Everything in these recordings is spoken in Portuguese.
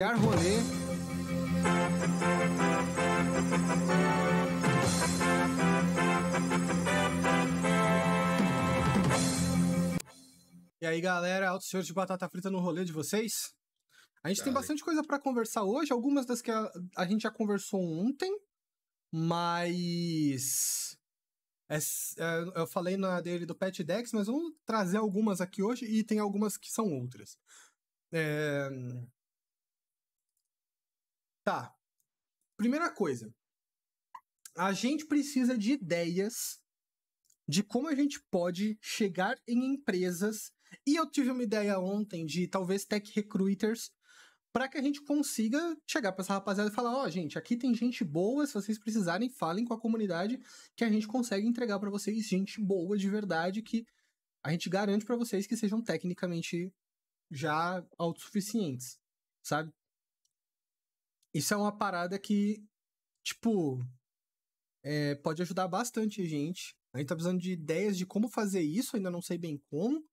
Rolê. E aí, galera, alto senhor de batata frita no rolê de vocês? A gente tem bastante coisa para conversar hoje, algumas das que a, a, gente já conversou ontem, mas é, é, eu falei na dele do Pet Dex, mas vamos trazer algumas aqui hoje e tem algumas que são outras. É, Tá. Primeira coisa. A gente precisa de ideias de como a gente pode chegar em empresas. E eu tive uma ideia ontem de talvez tech recruiters para que a gente consiga chegar para essa rapaziada e falar, ó, oh, gente, aqui tem gente boa, se vocês precisarem, falem com a comunidade que a gente consegue entregar para vocês gente boa de verdade que a gente garante para vocês que sejam tecnicamente já autossuficientes, sabe? isso é uma parada que, tipo, é, pode ajudar bastante a gente. A gente tá precisando de ideias de como fazer isso, ainda não sei bem como.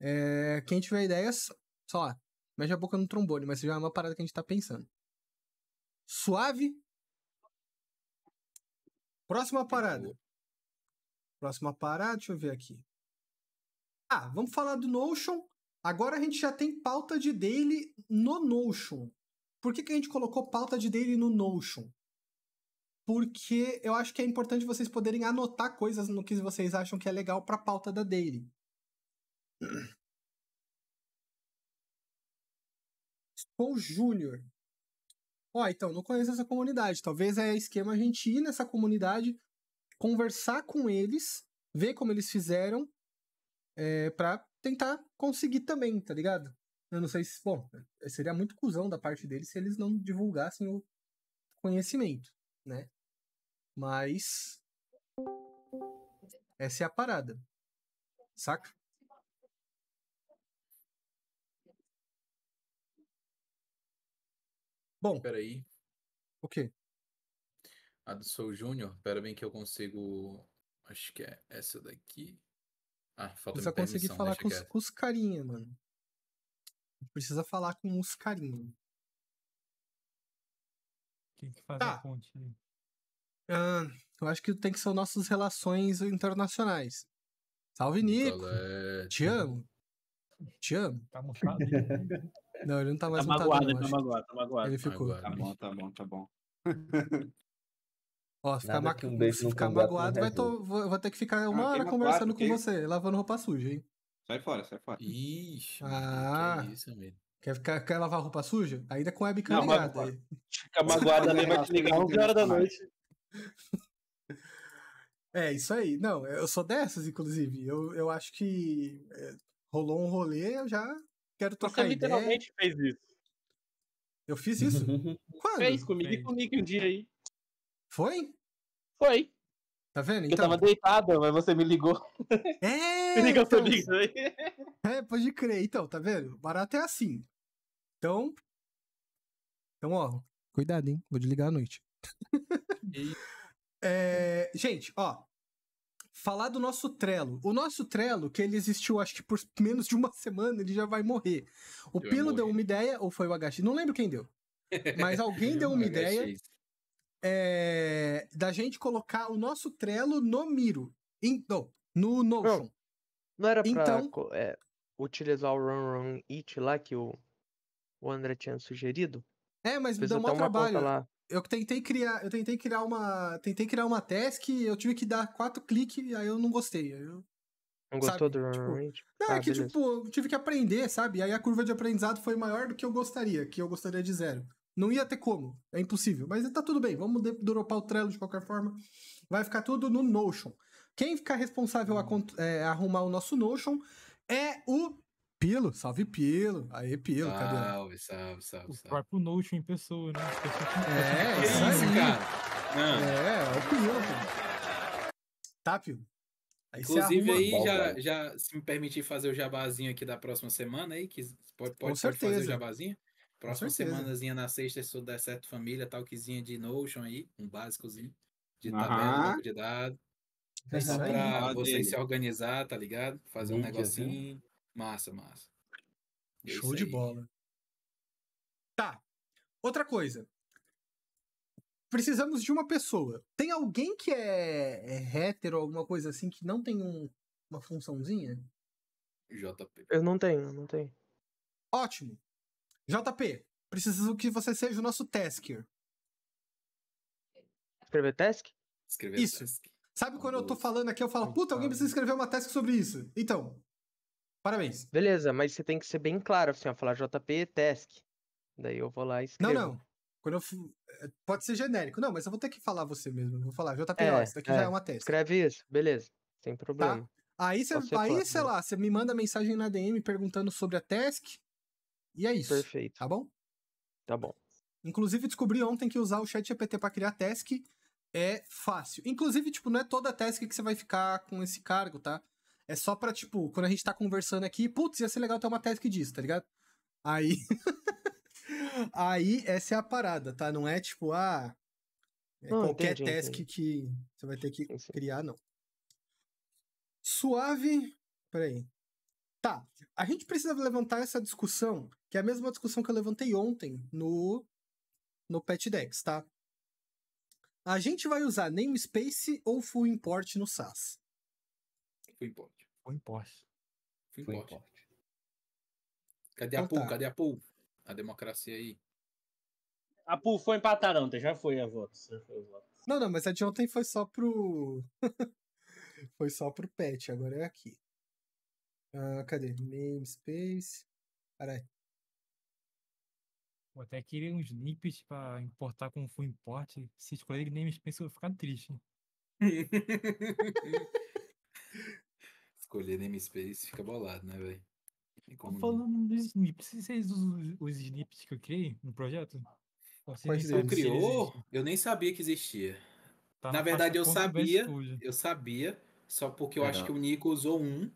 É, quem tiver ideias, só lá, mexe a boca no trombone, mas já é uma parada que a gente tá pensando. Suave. Próxima parada. Próxima parada, deixa eu ver aqui. Ah, vamos falar do Notion. Agora a gente já tem pauta de daily no Notion. Por que, que a gente colocou pauta de daily no Notion? Porque eu acho que é importante vocês poderem anotar coisas no que vocês acham que é legal para pauta da daily. Paul Júnior. Ó, então, não conheço essa comunidade. Talvez é esquema a gente ir nessa comunidade, conversar com eles, ver como eles fizeram, é, para tentar conseguir também, tá ligado? Eu não sei se. Bom, eh, seria muito cuzão da parte deles se eles não divulgassem o conhecimento, né? Mas. Essa é a parada. Saca? Bom. Peraí. O quê? A do Soul Júnior. Pera bem que eu consigo. Acho que é essa daqui. Ah, falta Você vai conseguir falar com os, com os carinha, mano gente precisa falar com os carinhos. O que faz tá. a ponte? Ah, eu acho que tem que ser nossas relações internacionais. Salve, então Nico! É, né? Te amo! Te amo! Tá mutado? Não, ele não tá mais tá mutado. Magoado, não, tá magoado, tá magoado. Ele ficou. Tá bom, tá bom, tá bom. Ó, ficar, ma... um ficar magoado, vai vou, vou ter que ficar uma ah, hora conversando quatro, é com que... você, lavando roupa suja, hein? Sai fora, sai fora. Ixi, ah, que é ah, isso, amigo. Quer, ficar, quer lavar roupa suja? Ainda com a webcam ligada aí. Fica vai te ligar 11 horas da noite. É, isso aí. Não, eu sou dessas, inclusive. Eu, eu acho que é, rolou um rolê, eu já quero ideia. Você literalmente ideia. fez isso. Eu fiz isso? Quando? Fez comigo e comigo um dia aí. Foi? Foi. Tá vendo? Então... Eu tava então. deitada, mas você me ligou. É, liga então, Tolix aí. É, pode crer. Então, tá vendo? Barato é assim. Então. Então, ó. Cuidado, hein? Vou desligar à noite. é, gente, ó. Falar do nosso Trello. O nosso Trello, que ele existiu, acho que por menos de uma semana, ele já vai morrer. O Eu Pilo morrer. deu uma ideia, ou foi o HX? Não lembro quem deu. Mas alguém deu uma ideia é, da gente colocar o nosso Trello no Miro. Em, não, no Notion. Não era pra então... é, utilizar o Run Run It lá que o, o André tinha sugerido? É, mas me deu um trabalho. Lá. Eu tentei criar, eu tentei criar uma, tentei criar uma task, eu tive que dar quatro cliques e aí eu não gostei. Eu, não gostou sabe? do tipo, Run It? Não, é ah, é que beleza. tipo, eu tive que aprender, sabe? Aí a curva de aprendizado foi maior do que eu gostaria, que eu gostaria de zero. Não ia ter como, é impossível. Mas tá tudo bem, vamos dropar o Trello de qualquer forma. Vai ficar tudo no Notion. Quem ficar responsável a hum. é, arrumar o nosso Notion é o Pilo. Salve, Pilo. Aê, Pilo, salve, cadê? Salve, salve, salve. O próprio Notion em pessoa, né? É, é isso, aí. cara. Não. Ah. É, é o Pilo, cara. Tá, Pilo? Aí Inclusive aí, já, já, se me permitir fazer o jabazinho aqui da próxima semana aí, que pode, pode, pode fazer o jabazinho. Próxima semanazinha na sexta, se tudo der certo, família, talquezinha de Notion aí, um básicozinho de tabela, de dados. É isso Pra ah, se organizar, tá ligado? Fazer um negocinho. Assim. Massa, massa. É Show de bola. Tá. Outra coisa. Precisamos de uma pessoa. Tem alguém que é, é hétero ou alguma coisa assim que não tem um, uma funçãozinha? JP. Eu não tenho, não tenho. Ótimo. JP, preciso que você seja o nosso tasker. Escrever task? Escrever Isso. task. Sabe quando eu tô falando aqui, eu falo, puta, alguém precisa escrever uma tese sobre isso. Então, parabéns. Beleza, mas você tem que ser bem claro, assim, ó, falar JP, task. Daí eu vou lá e escrevo. Não, não. Quando eu f... Eh, pode ser genérico. Não, mas eu vou ter que falar você mesmo. vou falar, JP, é, ó, isso daqui é. já é, é uma tese. Escreve isso, beleza. Sem tá? problema. Tá? Aí, cê, aí sei né? lá, você me manda mensagem na DM perguntando sobre a task. E é isso. Perfeito. Tá bom? Tá bom. Inclusive, descobri ontem que usar o chat GPT para criar task é fácil. Inclusive, tipo, não é toda a task que você vai ficar com esse cargo, tá? É só pra, tipo, quando a gente tá conversando aqui, putz, ia ser legal ter uma task disso, tá ligado? Aí. Aí, essa é a parada, tá? Não é tipo, ah. É não, qualquer entendi, task entendi. que você vai ter que criar, não. Suave. Peraí. Tá. A gente precisa levantar essa discussão, que é a mesma discussão que eu levantei ontem no. No Pet Dex, tá? A gente vai usar namespace ou full import no SAS? Full import. Full import. Full import. Cadê a então pool? Tá. Cadê a pool? A democracia aí. A pool foi empatar ontem, já foi a voto. Não, não, mas a de ontem foi só pro. foi só pro pet, agora é aqui. Uh, cadê? Namespace. Cara, Vou até querer uns nips pra importar com full import. Se escolher nem Spencer, eu vou ficar triste. Escolher namespace fica bolado, né, velho? Falando dos snips, vocês usam os, nips snips que eu criei no projeto? Vocês nem eu sabem se criou, existem. eu nem sabia que existia. Tá na verdade, eu sabia, eu sabia, só porque eu acho que o Nico usou um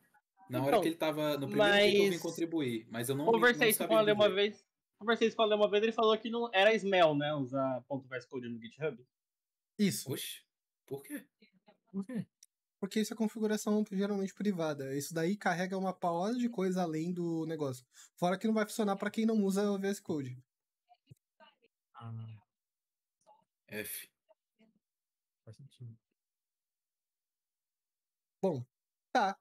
na hora Então, que ele tava no primeiro dia que eu vim mas- contribuir, mas eu não, não Conversei isso com sabia Ale uma vez conversei com o uma vez, ele falou que não era smell, né? Usar ponto VS Code no GitHub. Isso. Oxi. Por quê? Por quê? Porque isso é configuração geralmente privada. Isso daí carrega uma pausa de coisa além do negócio. Fora que não vai funcionar para quem não usa o VS Code. Ah. F. Faz sentido. Bom, tá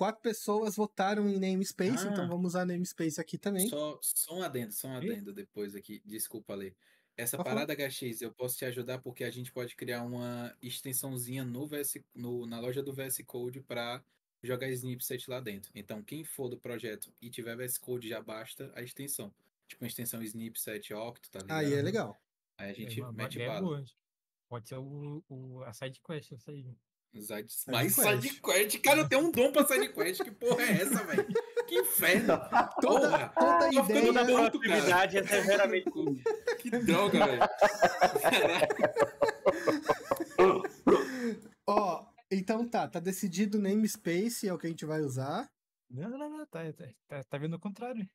quatro pessoas votaram em namespace, então ah, então vamos usar namespace aqui também. Só, só um adendo, só um adendo e? depois aqui. Desculpa, Lê. Essa parada falar. HX, eu posso te ajudar porque a gente pode criar uma extensãozinha no VS, no, na loja do VS Code para jogar Snipset lá dentro. Então, quem for do projeto e tiver VS Code, já basta a extensão. Tipo, uma extensão Snipset Octo, tá ligado? Aí é legal. Aí a é, gente é, mete bala. Pode ser o, o, a sidequest, isso aí. Side, mais sidequest. Side cara, eu tenho um dom pra sidequest. Que porra é essa, velho? Que inferno. Toda, toda a ideia... Toda a atividade é severamente... que droga, velho. Ó, então tá. Tá decidido o namespace, é o que a gente vai usar. Não, não, não. Tá, tá, tá, tá vendo o contrário.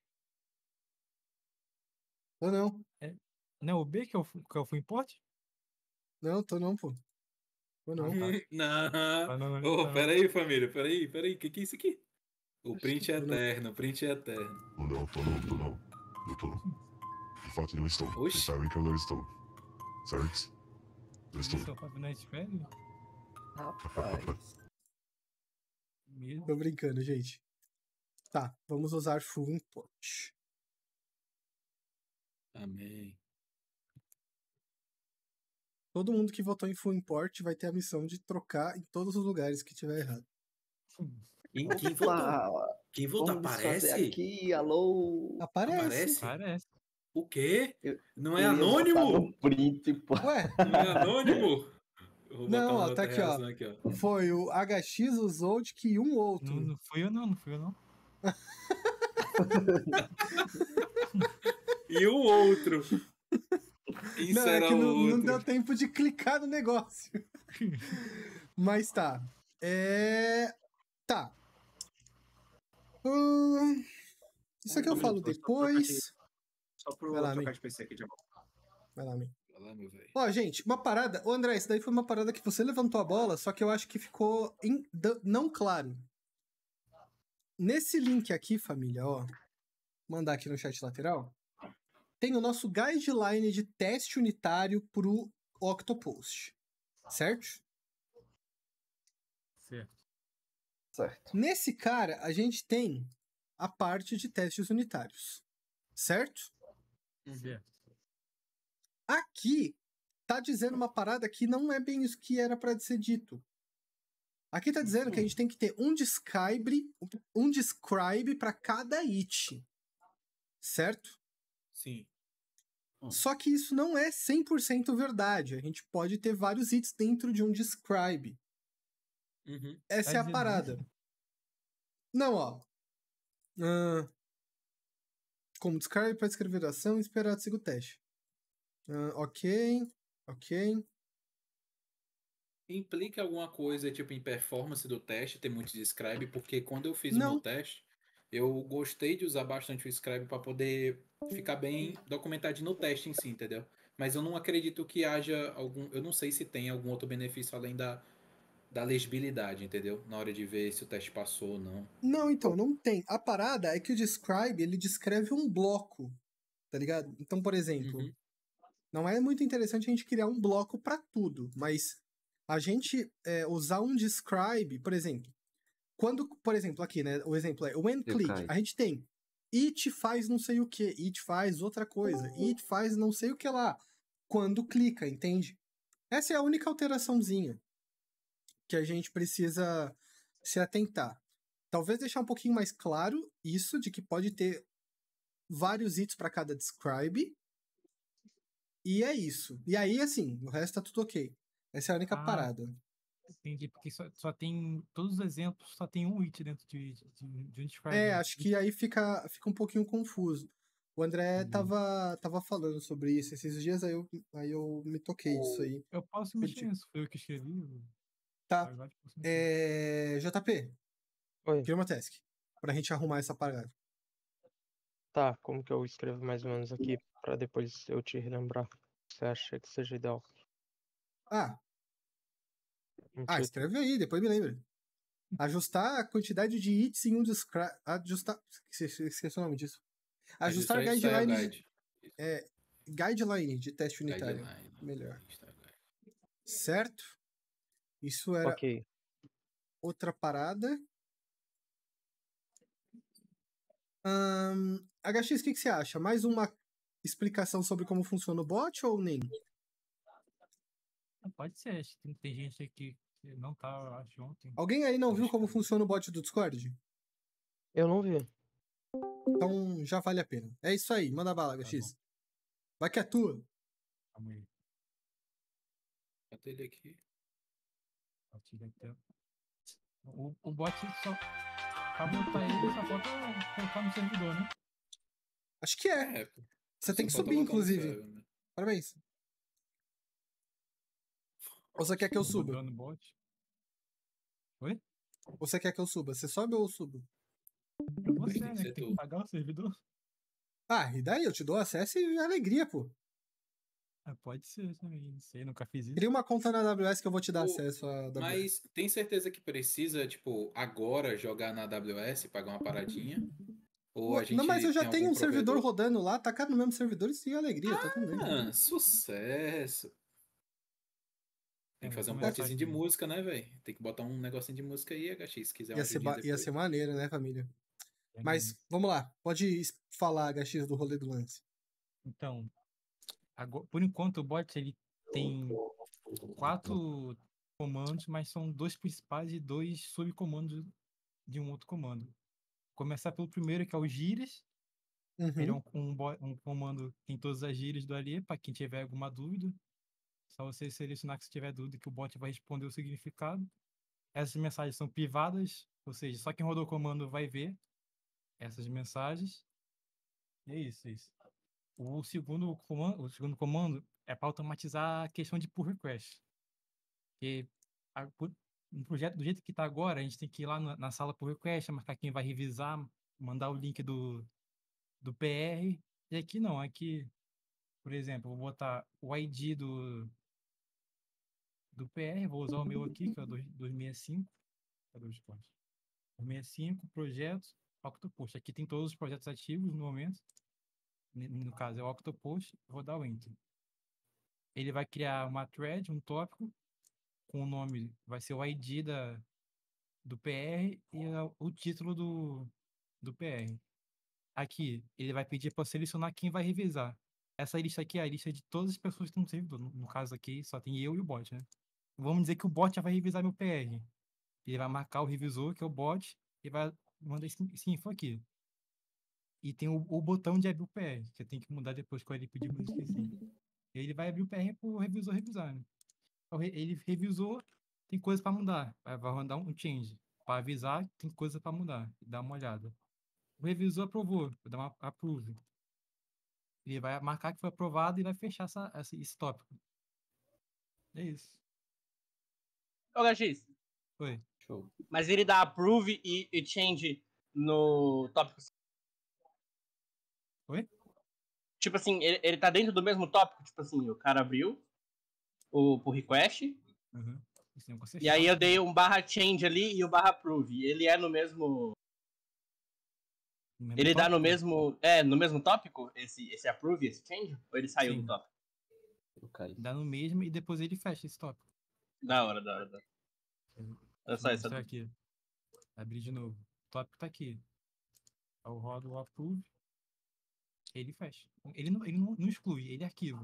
Ou não. É, não é o B que eu, que eu fui em porte? Não, tô não, pô. Ou não? Ah, tá. não. pera aí, família, peraí, família, peraí, peraí. O que, que é isso aqui? O print é eterno, o print é eterno. Não, não, não, não. Doutor, de fato não estou. Oxi. sabem que eu não estou. Certo? Não estou. Estou tá fazendo as férias? Rapaz. Tô brincando, gente. Tá, vamos usar Full Import. Amém todo mundo que votou em full import vai ter a missão de trocar em todos os lugares que tiver errado. E quem votou quem aparece? Aqui, alô? Aparece. aparece. O quê? não é anônimo? Print, pô. Ué? Não é anônimo? Não, ó, tá aqui ó. aqui ó. Foi o HX, o Zold, que um outro. Não, não fui eu não, não fui eu não. e o outro. Isso não, é era é que não, não, deu tempo de clicar no negócio. Mas tá. É... Tá. Hum... Isso aqui eu falo depois. Só pro trocar de, PC aqui de volta. Vai lá, mim. Ó, gente, uma parada. Ô, André, isso daí foi uma parada que você levantou a bola, só que eu acho que ficou in... não claro. Nesse link aqui, família, ó. Mandar aqui no chat lateral tem o nosso guideline de teste unitário para o Octopost. Tá. Certo? Certo. Certo. Nesse cara, a gente tem a parte de testes unitários. Certo? Certo. Aqui tá dizendo uma parada que não é bem isso que era para ser dito. Aqui tá dizendo que a gente tem que ter um describe, um describe para cada it. Certo? Sim. Só que isso não é 100% verdade. A gente pode ter vários hits dentro de um describe. Uhum. Essa é, é a parada. Não, ó. Uh, como describe para escrever a ação, esperar siga o teste. Uh, ok, ok. Implica alguma coisa, tipo, em performance do teste ter muito describe? Porque quando eu fiz não. o meu teste, eu gostei de usar bastante o Scribe para poder ficar bem uhum. documentado no teste em si, entendeu? Mas eu não acredito que haja algum. Eu não sei se tem algum outro benefício além da, da legibilidade, entendeu? Na hora de ver se o teste passou ou não. Não, então, não tem. A parada é que o Describe, ele descreve um bloco, tá ligado? Então, por exemplo, uhum. não é muito interessante a gente criar um bloco para tudo, mas a gente é, usar um Describe, por exemplo, quando, por exemplo, aqui, né? O exemplo é o when click, a gente tem it faz não sei o que, it faz outra coisa, uhum. it faz não sei o que lá. Quando clica, entende? Essa é a única alteraçãozinha que a gente precisa se atentar. Talvez deixar um pouquinho mais claro isso de que pode ter vários hits para cada describe. E é isso. E aí, assim, o resto tá tudo ok. Essa é a única ah. parada. Entendi, porque só, só, tem. Todos os exemplos só tem um it dentro de, de, de um describe. É, né? acho que aí fica, fica um pouquinho confuso. O André estava uhum. tava falando sobre isso esses dias, aí eu, aí eu me toquei isso aí. Eu posso mexer nisso, foi eu que escrevi. Tá. É... JP. Oi. Cria uma task pra gente arrumar essa parada. Tá, como que eu escrevo mais ou menos aqui para depois eu te relembrar? Você acha que seja ideal? Ah, ah, escreve aí, depois me lembra. Ajustar a quantidade de hits em um dos. Ajustar. Esqueci o nome disso. Ajustar, Ajustar é guidelines. Guide. É, guideline de teste unitário. Guideline. Melhor. Tá certo? Isso era okay. outra parada. Um, HX, o que, que você acha? Mais uma explicação sobre como funciona o bot ou nem? Pode ser, acho que tem, tem gente aqui não tá, acho, ontem. Alguém aí não viu como funciona o bot do Discord? Eu não vi. Então já vale a pena. É isso aí, manda bala, HX. Tá Vai que é tua. Calma aí. ele aqui? O, o bot só. Pra montar ele, só falta colocar no servidor, né? Acho que é. é Você tem que subir, inclusive. né? Parabéns. Ou você quer que eu suba? Oi? Você quer que eu suba? Você sobe ou eu subo? Pra você, né? Que tem que pagar o servidor. Ah, e daí? Eu te dou acesso e alegria, pô. Ah, pode ser, né? não sei, nunca fiz isso. Cria uma conta na AWS que eu vou te dar pô, acesso AWS. Mas tem certeza que precisa, tipo, agora jogar na AWS e pagar uma paradinha? Ou a gente não, mas eu já tenho um provedor? servidor rodando lá, tacar tá no mesmo servidor e é alegria, ah, tá tudo bem. Sucesso! Tem que é, fazer um potezinho de música, né, velho? Tem que botar um negocinho de música aí, HX, se quiser. Ia, ser, ba... ia ser maneiro, né, família? É mas vamos lá, pode falar, HX, do rolê do lance. Então, agora, por enquanto o bot ele tem quatro comandos, mas são dois principais e dois subcomandos de um outro comando. Começar pelo primeiro, que é o gires. Uhum. Ele é um, um, um comando que tem todas as gírias do Alê, para quem tiver alguma dúvida. Só você selecionar que se tiver dúvida que o bot vai responder o significado. Essas mensagens são privadas, ou seja, só quem rodou o comando vai ver essas mensagens. E é isso, é isso. O segundo comando, o segundo comando é para automatizar a questão de pull request. que a, um projeto do jeito que está agora, a gente tem que ir lá na, na sala pull request, marcar quem vai revisar, mandar o link do, do PR. E aqui não, aqui, por exemplo, vou botar o ID do, do PR, vou usar o meu aqui, que é o 265, é 265, projetos, Octopus. Aqui tem todos os projetos ativos no momento, no caso é o Octopus, vou dar o Enter. Ele vai criar uma thread, um tópico, com o nome, vai ser o ID da, do PR e o título do, do PR. Aqui, ele vai pedir para selecionar quem vai revisar essa lista aqui é a lista de todas as pessoas que estão no servidor. No caso aqui, só tem eu e o bot, né? vamos dizer que o bot já vai revisar meu PR. Ele vai marcar o revisor, que é o bot, e vai mandar esse, info aqui. E tem o, o, botão de abrir o PR, que eu tenho que mudar depois quando ele pedir, mas esqueci. Ele vai abrir o PR para o revisor revisar. Né? Então, ele revisou, tem coisa para mudar. Vai mandar um change. Para avisar, tem coisa para mudar. Dá uma olhada. O revisor aprovou, vou dar uma approve. Ele vai marcar que foi aprovado e vai fechar essa, esse tópico. É isso. Ô, Gachis. Oi. Show. Mas ele dá approve e, e change no tópico. Oi? Tipo assim, ele, ele tá dentro do mesmo tópico. Tipo assim, o cara abriu o por request. Uhum. E aí eu dei um barra change ali e o um barra approve. Ele é no mesmo. No ele tópico? dá no mesmo. É, no mesmo tópico? Esse, esse approve, esse change? Ou ele saiu Sim. do tópico? Dá no mesmo e depois ele fecha esse tópico. Da hora, da hora. Da hora. Olha só essa. aqui. Abrir de novo. O tópico tá aqui. Eu é rodo o approve. Ele fecha. Ele não, ele não, não exclui, ele arquiva.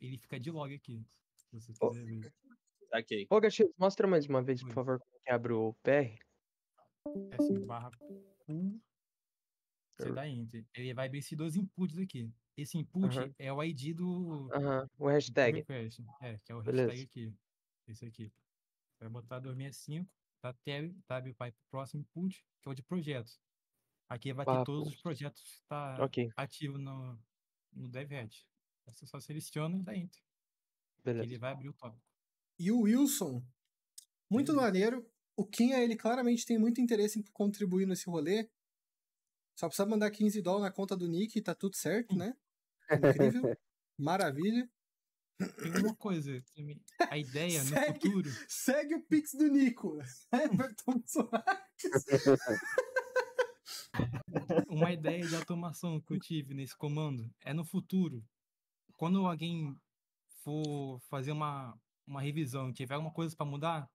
Ele fica de log aqui. Se você quiser ver. Ok. Ô, Gatinho, mostra mais uma vez, por favor, como que abre o PR. É s assim, barra pull. Você dá enter. Ele vai abrir esses dois inputs aqui. Esse input uhum. é o ID do. Uhum. O hashtag. Request, é, que é o Beleza. hashtag aqui. Esse aqui. Vai botar 265, tá tab, tab vai pro próximo input, que é o de projetos. Aqui vai ter ah, todos os projetos que tá okay. ativo no, no DevRed. Você só seleciona e dá enter. Beleza. Ele vai abrir o tópico. E o Wilson, muito Beleza. maneiro. O Kinha, ele claramente tem muito interesse em contribuir nesse rolê. Só precisa mandar 15 dólares na conta do Nick e tá tudo certo, né? Incrível. Maravilha. Tem uma coisa, a ideia segue, no futuro. Segue o Pix do Nico. É, Soares. uma ideia de automação que eu tive nesse comando é no futuro. Quando alguém for fazer uma, uma revisão, tiver alguma coisa para mudar,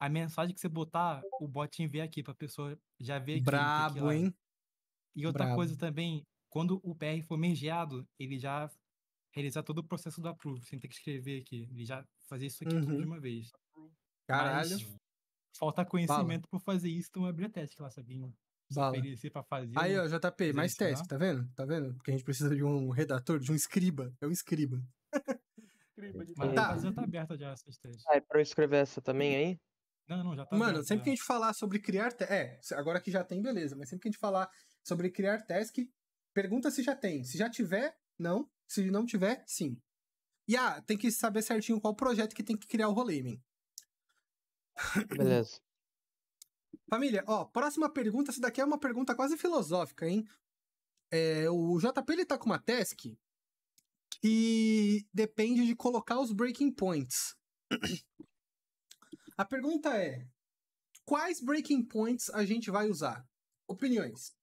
a mensagem que você botar, o bot envia aqui pra pessoa já ver aqui. Brabo, hein? É. E outra Bravo. coisa também quando o PR for mergeado, ele já realizar todo o processo do approve, sem ter que escrever aqui. Ele já fazer isso aqui uhum. tudo de uhum. uma vez. Caralho. Mas falta conhecimento Fala. por fazer isso, então abrir a teste lá, sabinho. Bala. Pra fazer, Aí, ó, JP, mais teste, tá vendo? Tá vendo? Porque a gente precisa de um redator, de um escriba. É um escriba. escriba de Mas tá. já tá aberta já essas testes. Ah, é pra eu escrever essa também uhum. aí? Não, não, já tá Mano, sempre que a gente falar sobre criar... Te... É, agora que já tem, beleza. Mas sempre que a gente falar sobre criar task, Pergunta se já tem. Se já tiver, não. Se não tiver, sim. E ah, tem que saber certinho qual projeto que tem que criar o rolê, Beleza. Família, ó, próxima pergunta. Essa daqui é uma pergunta quase filosófica, hein? É, o JP ele tá com uma task que depende de colocar os breaking points. A pergunta é: quais breaking points a gente vai usar? Opiniões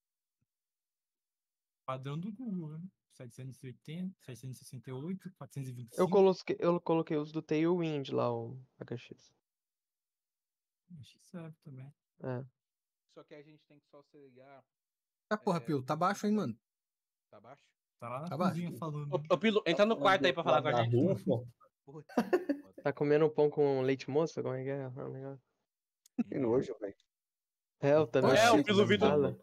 padrão do Google, né? 780, 768, 425. Eu coloquei, eu coloquei os do Tailwind lá, o HX. HX também. É. Só que a gente tem que só se ligar. Ah, porra, é... Pio, tá baixo, hein, mano? Tá baixo? Tá lá na tá cozinha baixo. falando. Ô, Pilo, entra no quarto aí pra falar com a gente. tá comendo pão com leite moça? Como é que é? é que nojo, velho. É, eu também. É, o Pilo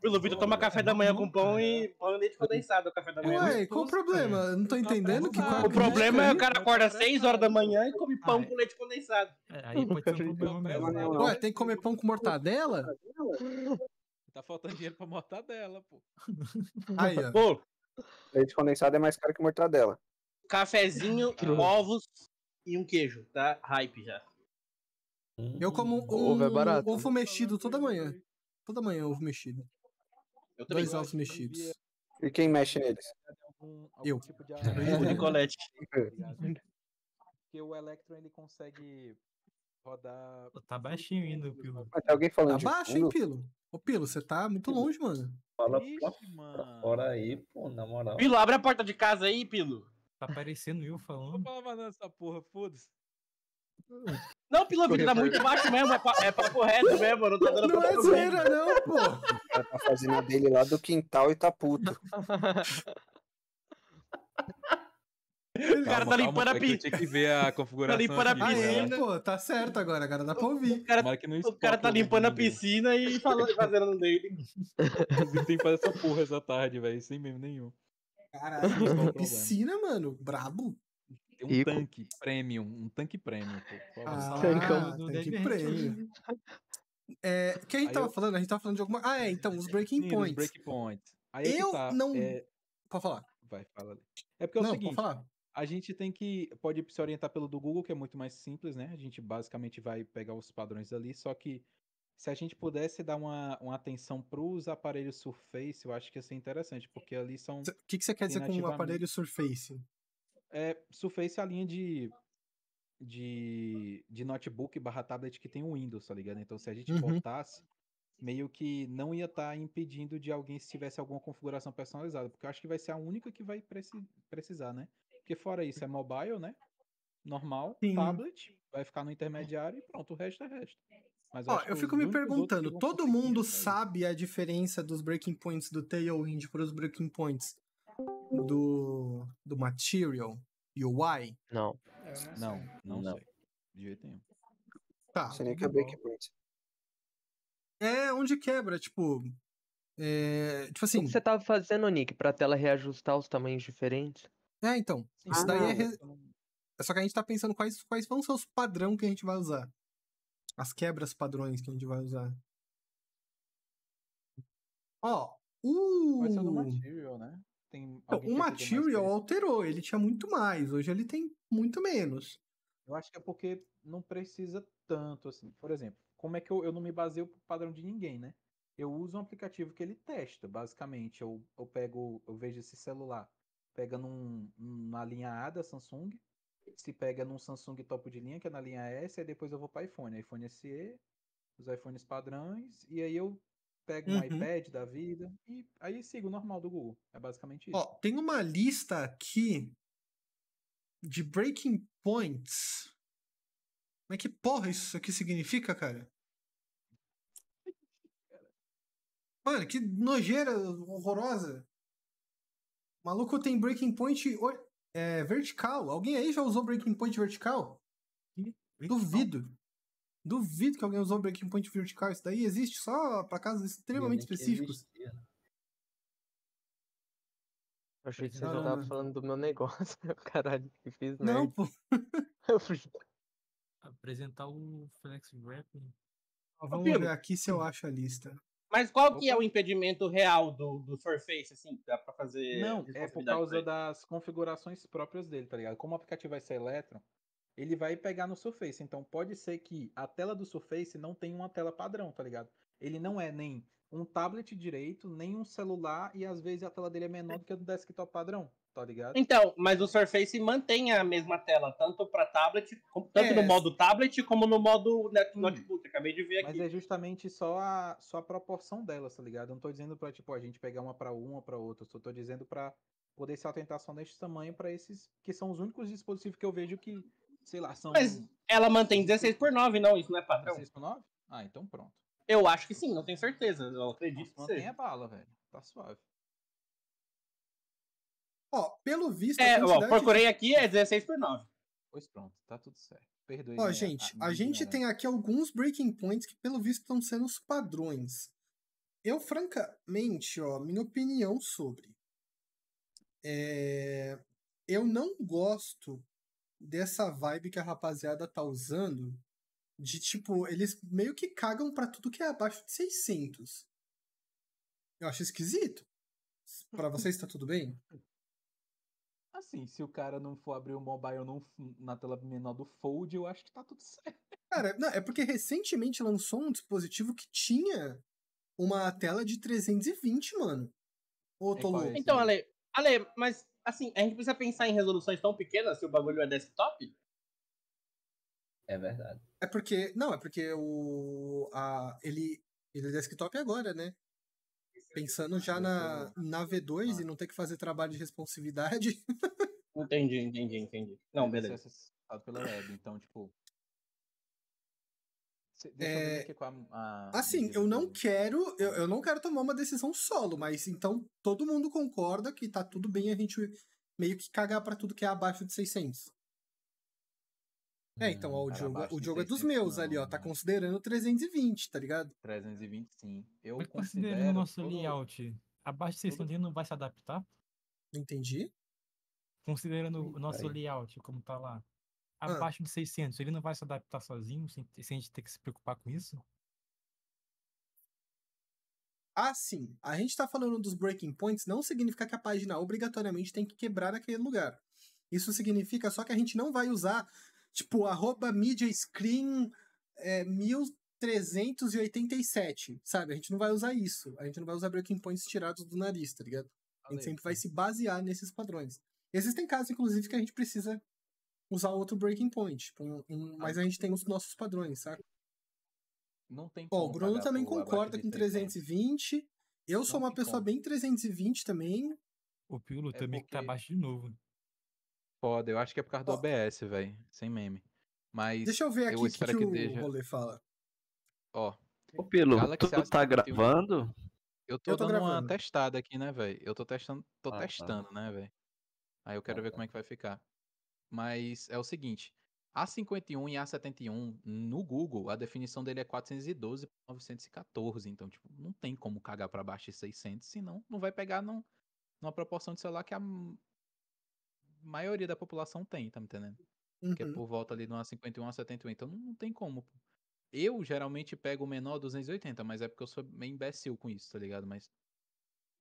pelo Pilo toma café da manhã com pão e pão leite condensado café da manhã. Ué, qual o problema? Não tô entendendo que ah, O problema é, é o cara acorda às 6 horas da manhã e come pão ah, é. com leite condensado. É, aí pode ser um problema mesmo. Ué, tem que comer pão com mortadela? Tá faltando dinheiro pra mortadela, pô. Aí, ó. Pô, leite condensado é mais caro que mortadela. Cafezinho, ovos e um queijo, tá? Hype já. Eu como um ovo, é barato. ovo mexido toda manhã. Toda manhã ovo mexido. Eu né? Dois ovos mexidos. E quem mexe neles? eu. Tipo de... o tipo Nicolete. Tá Porque o Electro ele consegue rodar. Tá baixinho ainda Pilo. alguém falando. Tá baixo, hein, Pilo? Ô, Pilo, você tá muito Pilo. longe, mano. Fala Ixi, pra, pra fora aí, pô, na moral. Pilo, abre a porta de casa aí, Pilo. Tá parecendo eu falando. Não vou falar mais nessa porra, foda-se. Não, Pilambi, tá muito baixo mesmo, é, pa, é papo reto mesmo, não tá dando Não é zoeira, não, pô. O cara tá fazendo dele lá do quintal e tá puto. O cara tá calma, tá limpando calma, a é piscina. Tinha que ver a tá configuração. Tá limpando a né? piscina. Pô, tá certo agora, agora dá pra ouvir. O cara, o cara tá né, limpando a piscina e falando, fazendo um dele. Tem que fazer essa porra essa tarde, velho, sem meme nenhum. Caralho, é piscina, mano, brabo. Tem um Ico. tanque premium, um tanque premium. Pô, ah, tanque premium. É, que a gente Aí tava eu... falando? A gente tava falando de alguma. Ah, é, então, os breaking Sim, points. Os breaking points. Aí é eu é tá, não. É... Pode falar. Vai, fala ali. É porque é o não, seguinte. A gente tem que. Pode se orientar pelo do Google, que é muito mais simples, né? A gente basicamente vai pegar os padrões ali, só que se a gente pudesse dar uma, uma atenção para os aparelhos Surface, eu acho que ia ser interessante, porque ali são. O que, que você quer dizer com o aparelho Surface? é, Surface é a linha de, de, de notebook barra tablet que tem o Windows, tá ligado? Então se a gente uhum. portasse, meio que não ia estar tá impedindo de alguém se tivesse alguma configuração personalizada, porque eu acho que vai ser a única que vai preci precisar, né? Porque fora isso é mobile, né? Normal, Sim. tablet, vai ficar no intermediário e pronto, o resto é resto. Mas Ó, eu fico me perguntando, todo mundo sabe a diferença dos breaking points do Tailwind para os breaking points do, do Material e o Why? Não. Não, não, não, sei. De jeito nenhum. Tá. seria nem que é breakpoint. É, onde quebra, tipo. É, tipo assim. O que assim você tava fazendo, Nick, pra tela reajustar os tamanhos diferentes? É, então. Sim. Isso é ah, daí não. é. Re... Só que a gente tá pensando quais, quais vão ser os padrão que a gente vai usar. As quebras padrões que a gente vai usar. Ó, uh! Vai ser do uh! material, né? Tem o Material alterou, ele tinha muito mais, hoje ele tem muito menos. Eu acho que é porque não precisa tanto, assim. Por exemplo, como é que eu, eu não me baseio pro padrão de ninguém, né? Eu uso um aplicativo que ele testa, basicamente. Eu, eu pego, eu vejo esse celular, pega num, numa linha A da Samsung, se pega num Samsung top de linha, que é na linha S, aí depois eu vou para iPhone, iPhone SE, os iPhones padrões, e aí eu pego um uhum. iPad da vida e aí sigo o normal do Google. É basicamente isso. Ó, tem uma lista aqui de breaking points. Mas é que porra isso aqui significa, cara? Mano, que nojeira horrorosa. O maluco tem breaking point é, vertical. Alguém aí já usou breaking point vertical? Duvido. Duvido que alguém usou breaking point vertical. Isso daí existe só para casos extremamente específicos. Né? Eu achei que você já tava falando do meu negócio. Caralho, que fiz Não, pô. Eu fui. Apresentar o Flex Wrap. Vamos Pio. ver aqui se eu acho a lista. Mas qual que é o impedimento real do, do Surface, assim, dá pra fazer... Não, é por causa das configurações próprias dele, tá ligado? Como o aplicativo vai ser elétron, ele vai pegar no Surface. Então pode ser que a tela do Surface não tenha uma tela padrão, tá ligado? Ele não é nem um tablet direito, nem um celular, e às vezes a tela dele é menor do que a do desktop padrão, tá ligado? Então, mas o Surface mantém a mesma tela, tanto para tablet, tanto é. no modo tablet como no modo hum. notebook. Acabei de ver aqui. Mas é justamente só a, só a proporção delas, tá ligado? não tô dizendo pra, tipo, a gente pegar uma para uma para outra, só tô dizendo para poder se atentar só neste tamanho para esses que são os únicos dispositivos que eu vejo que sei lá, são. Mas ela mantém 16 por 9, não, isso não é padrão. 16 por 9? Ah, então pronto. Eu acho que sim, não tenho certeza. Eu acredito Nossa, que mantém seja. a bala, velho. Tá suave. Ó, pelo visto. É, ó, procurei de... aqui, é 16 por 9. Pois pronto, tá tudo certo. Perdoe. Ó, gente, a, a gente né? tem aqui alguns breaking points que, pelo visto, estão sendo os padrões. Eu, francamente, ó, minha opinião sobre. É... Eu não gosto dessa vibe que a rapaziada tá usando, de tipo, eles meio que cagam para tudo que é abaixo de 600. Eu acho esquisito. Para vocês tá tudo bem? Assim, se o cara não for abrir o mobile não, na tela menor do Fold, eu acho que tá tudo certo. Cara, não, é porque recentemente lançou um dispositivo que tinha uma tela de 320, mano. Ô, é tô é, louco. Então, Ale, Ale, mas Assim, a gente precisa pensar em resoluções tão pequenas se o bagulho é desktop? É verdade. É porque. Não, é porque o. A, ele, ele é desktop agora, né? Pensando já na, na V2 ah. e não ter que fazer trabalho de responsividade. entendi, entendi, entendi. Não, beleza. É pela web, então, tipo, é... Eu a, a... Assim, eu não quero, eu, eu não quero tomar uma decisão solo, mas então todo mundo concorda que tá tudo bem a gente meio que cagar para tudo que é abaixo de 600. É, então ó, o, hum, jogo, o jogo 600, é dos meus não, ali, ó. Tá né? considerando 320, tá ligado? 320, sim. Eu Mas considero. Considerando o nosso todo... layout, abaixo de 600 todo... não vai se adaptar? Entendi. Considerando o nosso Aí. layout, como tá lá abaixo de 600, ele não vai se adaptar sozinho, sem, sem a gente ter que se preocupar com isso? Ah, sim. A gente está falando dos breaking points, não significa que a página obrigatoriamente tem que quebrar aquele lugar. Isso significa só que a gente não vai usar, tipo, arroba media screen é, eh, 1387, sabe? A gente não vai usar isso. A gente não vai usar breaking points tirados do nariz, tá ligado? A gente sempre vai se basear nesses padrões. Existem casos, inclusive, que a gente precisa usar outro breaking point. Tipo, um, um, ah, mas a gente tem os nossos padrões, saca? Não tem Ó, o Bruno também concorda com 320. Né? Tempo. Eu sou não uma pessoa como. bem 320 também. O Pílulo é também porque... que tá abaixo de novo. Foda, eu acho que é por causa do OBS, velho. Sem meme. Mas. Deixa eu ver aqui eu que, que, que, o deixa... rolê fala. Ó. Ô, Pilo, Tudo tá gravando? Eu tô, eu tô dando gravando. uma testada aqui, né, velho? Eu tô testando, tô ah, tá. testando, tá. né, velho? Aí eu quero ah, ver tá. como é que vai ficar. Mas é o seguinte, A51 e A71 no Google, a definição dele é 412 por 914, então tipo, não tem como cagar para baixo de 600, senão não vai pegar não, numa proporção de celular que a maioria da população tem, tá me entendendo? Uhum. Que é uhum. por volta ali do a 51 a 71, então não, não tem como. Eu geralmente pego o menor 280, mas é porque eu sou meio imbecil com isso, tá ligado? Mas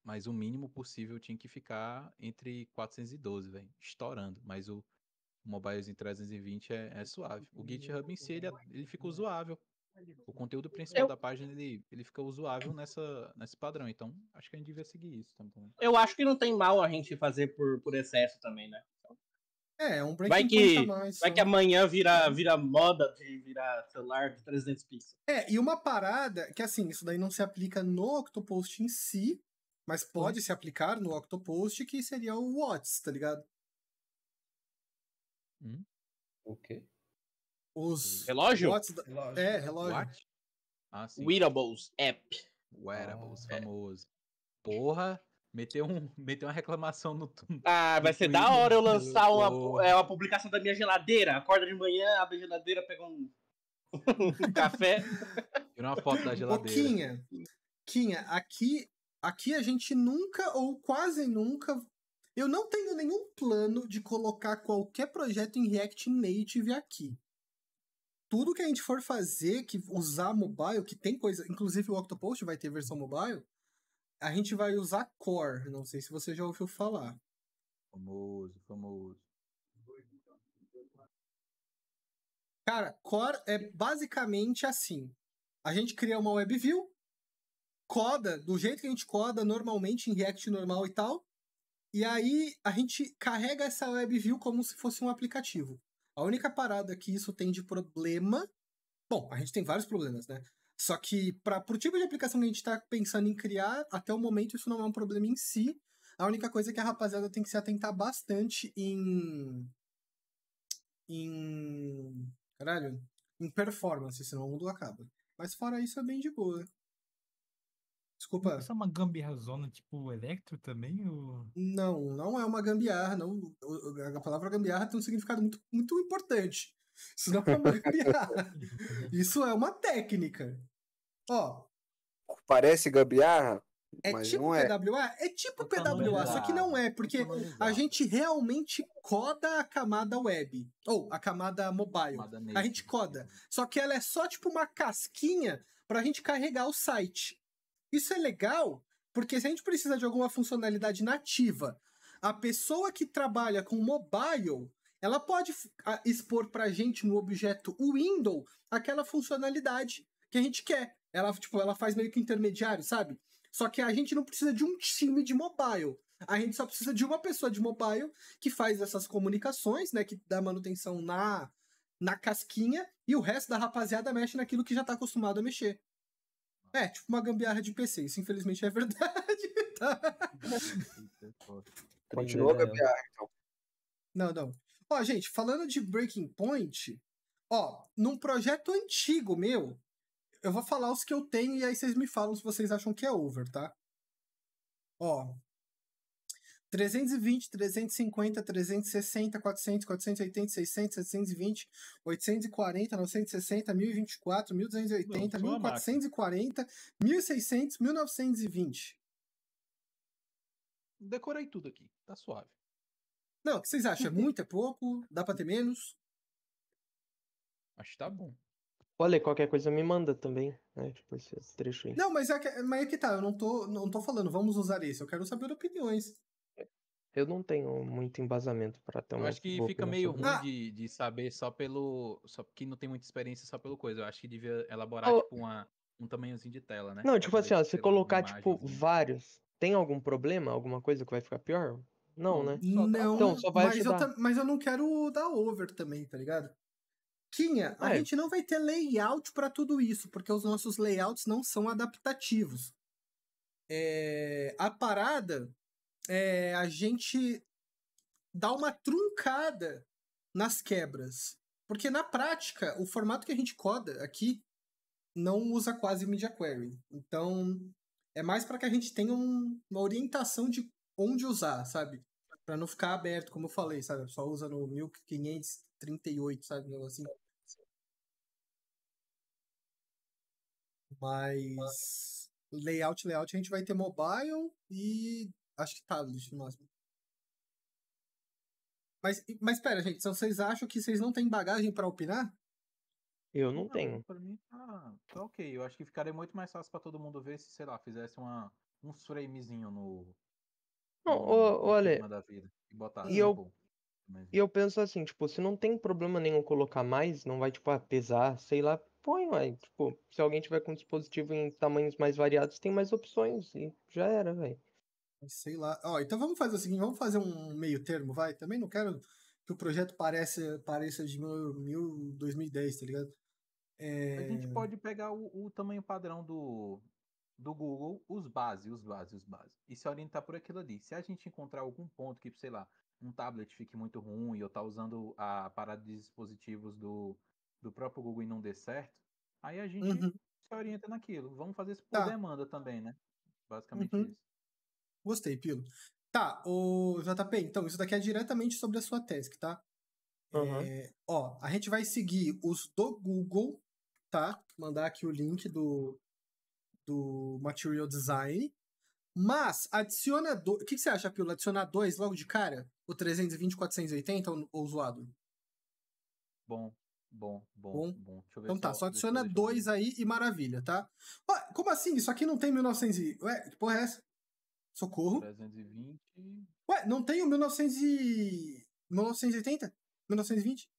mas o mínimo possível tinha que ficar entre 412, velho, estourando, mas o o mobilezinho 320 é, é suave. O GitHub em si, ele, ele fica usuável. O conteúdo principal eu... da página, ele, ele fica usuável nessa, nesse padrão. Então, acho que a gente devia seguir isso também. Eu acho que não tem mal a gente fazer por, por excesso também, né? É, é um break vai que, mais, Vai né? que amanhã vira, vira moda de virar celular de 300 pixels. É, e uma parada que, assim, isso daí não se aplica no Octopost em si, mas pode se aplicar no Octopost, que seria o Watts, tá ligado? Hum? O quê? Os. Relógio? Da... relógio. É, relógio. What? Ah, sim. Wearables app. Wearables, ah, é. famoso. É. Porra, meteu, um, meteu uma reclamação no. Ah, vai ser da hora eu lançar uma, é, uma publicação da minha geladeira. Acorda de manhã, abre a geladeira, pega um, um café. Tira uma foto da geladeira. Quinha, Quinha, aqui, aqui a gente nunca ou quase nunca eu não tenho nenhum plano de colocar qualquer projeto em React Native aqui. Tudo que a gente for fazer, que usar mobile, que tem coisa, inclusive o Octopost vai ter versão mobile, a gente vai usar Core. Não sei se você já ouviu falar. Famoso, famoso. Cara, Core é basicamente assim. A gente cria uma web view, coda do jeito que a gente coda normalmente em React normal e tal, e aí a gente carrega essa WebView como se fosse um aplicativo. A única parada que isso tem de problema. Bom, a gente tem vários problemas, né? Só que para o tipo de aplicação que a gente está pensando em criar, até o momento isso não é um problema em si. A única coisa é que a rapaziada tem que se atentar bastante em. em. caralho. em performance, senão o mundo acaba. Mas fora isso é bem de boa. Desculpa. Isso é uma gambiarrazona tipo Electro também? Ou... Não, não é uma gambiarra. Não. A palavra gambiarra tem um significado muito, muito importante. Isso não é uma gambiarra. Isso é uma técnica. Ó. Parece gambiarra? É mas tipo não é. PWA? É tipo PWA, só que não é, porque a gente realmente coda a camada web. Ou a camada mobile. A, gente coda. Só que ela é só tipo uma casquinha pra gente carregar o site. Isso é legal, porque se a gente precisa de alguma funcionalidade nativa, a pessoa que trabalha com mobile, ela pode expor para gente no objeto window aquela funcionalidade que a gente quer. Ela, tipo, ela faz meio que intermediário, sabe? Só que a gente não precisa de um time de mobile. A gente só precisa de uma pessoa de mobile que faz essas comunicações, né? Que dá manutenção na, na casquinha e o resto da rapaziada mexe naquilo que já está acostumado a mexer. É, tipo uma gambiarra de PC, isso infelizmente é verdade. Tá? Continua a né? gambiarra, então. Não, não. Ó, gente, falando de Breaking Point, ó, num projeto antigo meu, eu vou falar os que eu tenho e aí vocês me falam se vocês acham que é over, tá? Ó, 320, 350, 360, 400, 480, 600, 720, 840, 960, 1024, 1280, 1440, 1600, 1920. Decorei tudo aqui, tá suave. Não, o que vocês acham? É muito? É pouco? Dá pra ter menos? Acho que tá bom. Olha, qualquer coisa me manda também, né? Tipo, esse trecho aí. Não, mas é que, mas é que tá, eu não tô, não tô falando, vamos usar isso. Eu quero saber opiniões. Eu não tenho muito embasamento para ter uma. Eu acho que fica meio ruim ah! de, de saber só pelo. Só que não tem muita experiência só pelo coisa. Eu acho que devia elaborar, oh. tipo, uma, um tamanhozinho de tela, né? Não, tipo assim, ó, se colocar, tipo, vários, tem algum problema? Alguma coisa que vai ficar pior? Não, hum, né? Não, então, só vai mas, ajudar. mas eu não quero dar over também, tá ligado? Quinha, a é. gente não vai ter layout para tudo isso, porque os nossos layouts não são adaptativos. É, a parada é, a gente dá uma truncada nas quebras. Porque na prática, o formato que a gente coda aqui não usa quase media query. Então, é mais para que a gente tenha um, uma orientação de onde usar, sabe? Para não ficar aberto, como eu falei, sabe? Só usa no 1538, sabe? assim. Mas layout, layout, a gente vai ter mobile e Acho que tá lixo máximo. Mas, mas pera, gente, se então vocês acham que vocês não têm bagagem para opinar? Eu não, não tenho. Pra mim tá, tá, ok. Eu acho que ficaria muito mais fácil para todo mundo ver se, sei lá, fizesse uma, um framezinho no. Não, no, o, olha. Da vida, e botasse, e eu, tipo, mas... e eu penso assim, tipo, se não tem problema nenhum colocar mais, não vai, tipo, ah, pesar, sei lá, põe, ué. Tipo, se alguém tiver com dispositivo em tamanhos mais variados, tem mais opções e já era, velho. Sei lá. Ó, então vamos fazer o seguinte, vamos fazer um meio termo, vai? Também não quero que o projeto pareça, pareça de mil, mil 2010, tá ligado? É... A gente pode pegar o, o, tamanho padrão do, do Google, os base, os base, os base. E se orientar por aquilo ali. Se a gente encontrar algum ponto que, sei lá, um tablet fique muito ruim ou tá usando a parada de dispositivos do, do próprio Google e não dê certo, aí a gente uhum. se orienta naquilo. Vamos fazer isso por tá. demanda também, né? Basicamente uhum. isso. Gostei, Pilo. Tá, o JP, então, isso daqui é diretamente sobre a sua tese, tá? Uhum. É, ó, a gente vai seguir os do Google, tá? Mandar aqui o link do, do Material Design. Mas adiciona dois. O que, que, você acha, Pilo? Adicionar dois logo de cara? O 320, 480 ou, ou zoado? Bom, Bom, bom, bom. bom. então tá, só adiciona dois aí e maravilha, tá? Ué, como assim? Isso aqui não tem 1900 e... Ué, que porra é essa? Socorro. 320. Ué, não tem o 1900 e... 1980? 1920?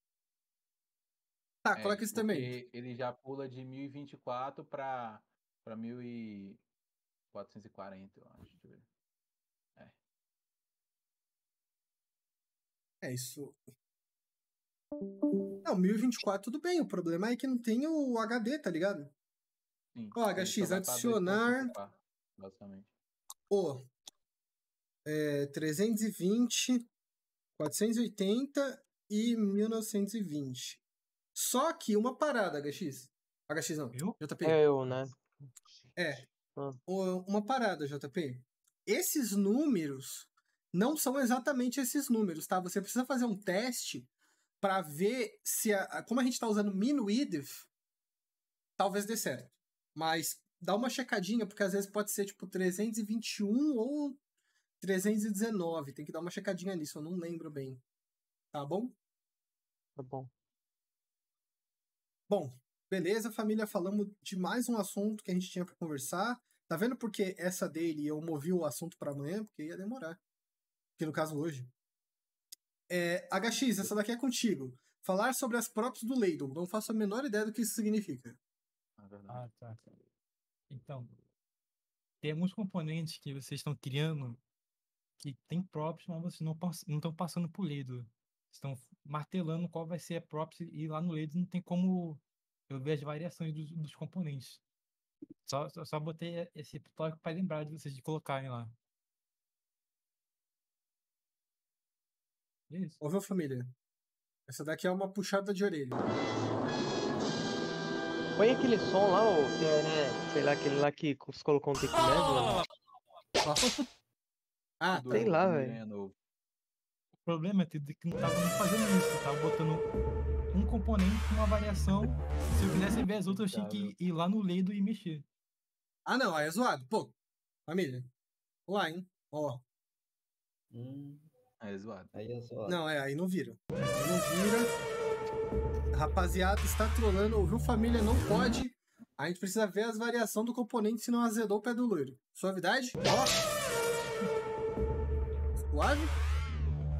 Tá, é, coloca isso também. Ele já pula de 1024 para para 1440, eu acho. Deixa eu ver. É. É isso. Não, 1024 tudo bem. O problema é que não tem o HD, tá ligado? Sim. Ó, HX, adicionar. Basicamente o é, 320, 480 e 1920. Só que uma parada, HX. HX não, eu? JP. É eu, né? É. Ah. Uma parada, JP. Esses números não são exatamente esses números, tá? Você precisa fazer um teste para ver se a, como a gente está usando minuidif, talvez dê certo. Mas dá uma checadinha, porque às vezes pode ser tipo 321 ou 319. Tem que dar uma checadinha nisso, eu não lembro bem. Tá bom? Tá bom. Bom, beleza, família. Falamos de mais um assunto que a gente tinha para conversar. Tá vendo porque essa dele eu movi o assunto para amanhã? Porque ia demorar. Que no caso hoje. É, HX, essa daqui é contigo. Falar sobre as props do Leidon. Não faço a menor ideia do que isso significa. É ah, tá. Então, tem alguns componentes que vocês estão criando que tem props, mas vocês não, estão passando por ledo. Estão martelando qual vai ser a props e lá no ledo não tem como eu ver as variações dos, dos componentes. Só, só, só, botei esse tópico para lembrar de vocês de colocarem lá. É isso. Ouviu, família? Essa daqui é uma puxada de orelha. Põe aquele som lá, ou é, né, sei lá, aquele lá que colocou um Take Medley. Né, ah, ah, sei lá, velho. O problema é que não tava fazendo isso, tava botando um componente com uma variação. Se eu quisesse ver as outras, eu tinha que ir lá no leido e mexer. Ah, não, aí é zoado. Pô, família. Lá, hein? Ó. Hum. Aí é zoado. Aí é zoado. Não, é, aí não vira. Aí não vira. Rapaziada, está trolando, ouviu família, não pode. A gente precisa ver as variações do componente se não azedou o pé do loiro. Suavidade? Ó! Suave?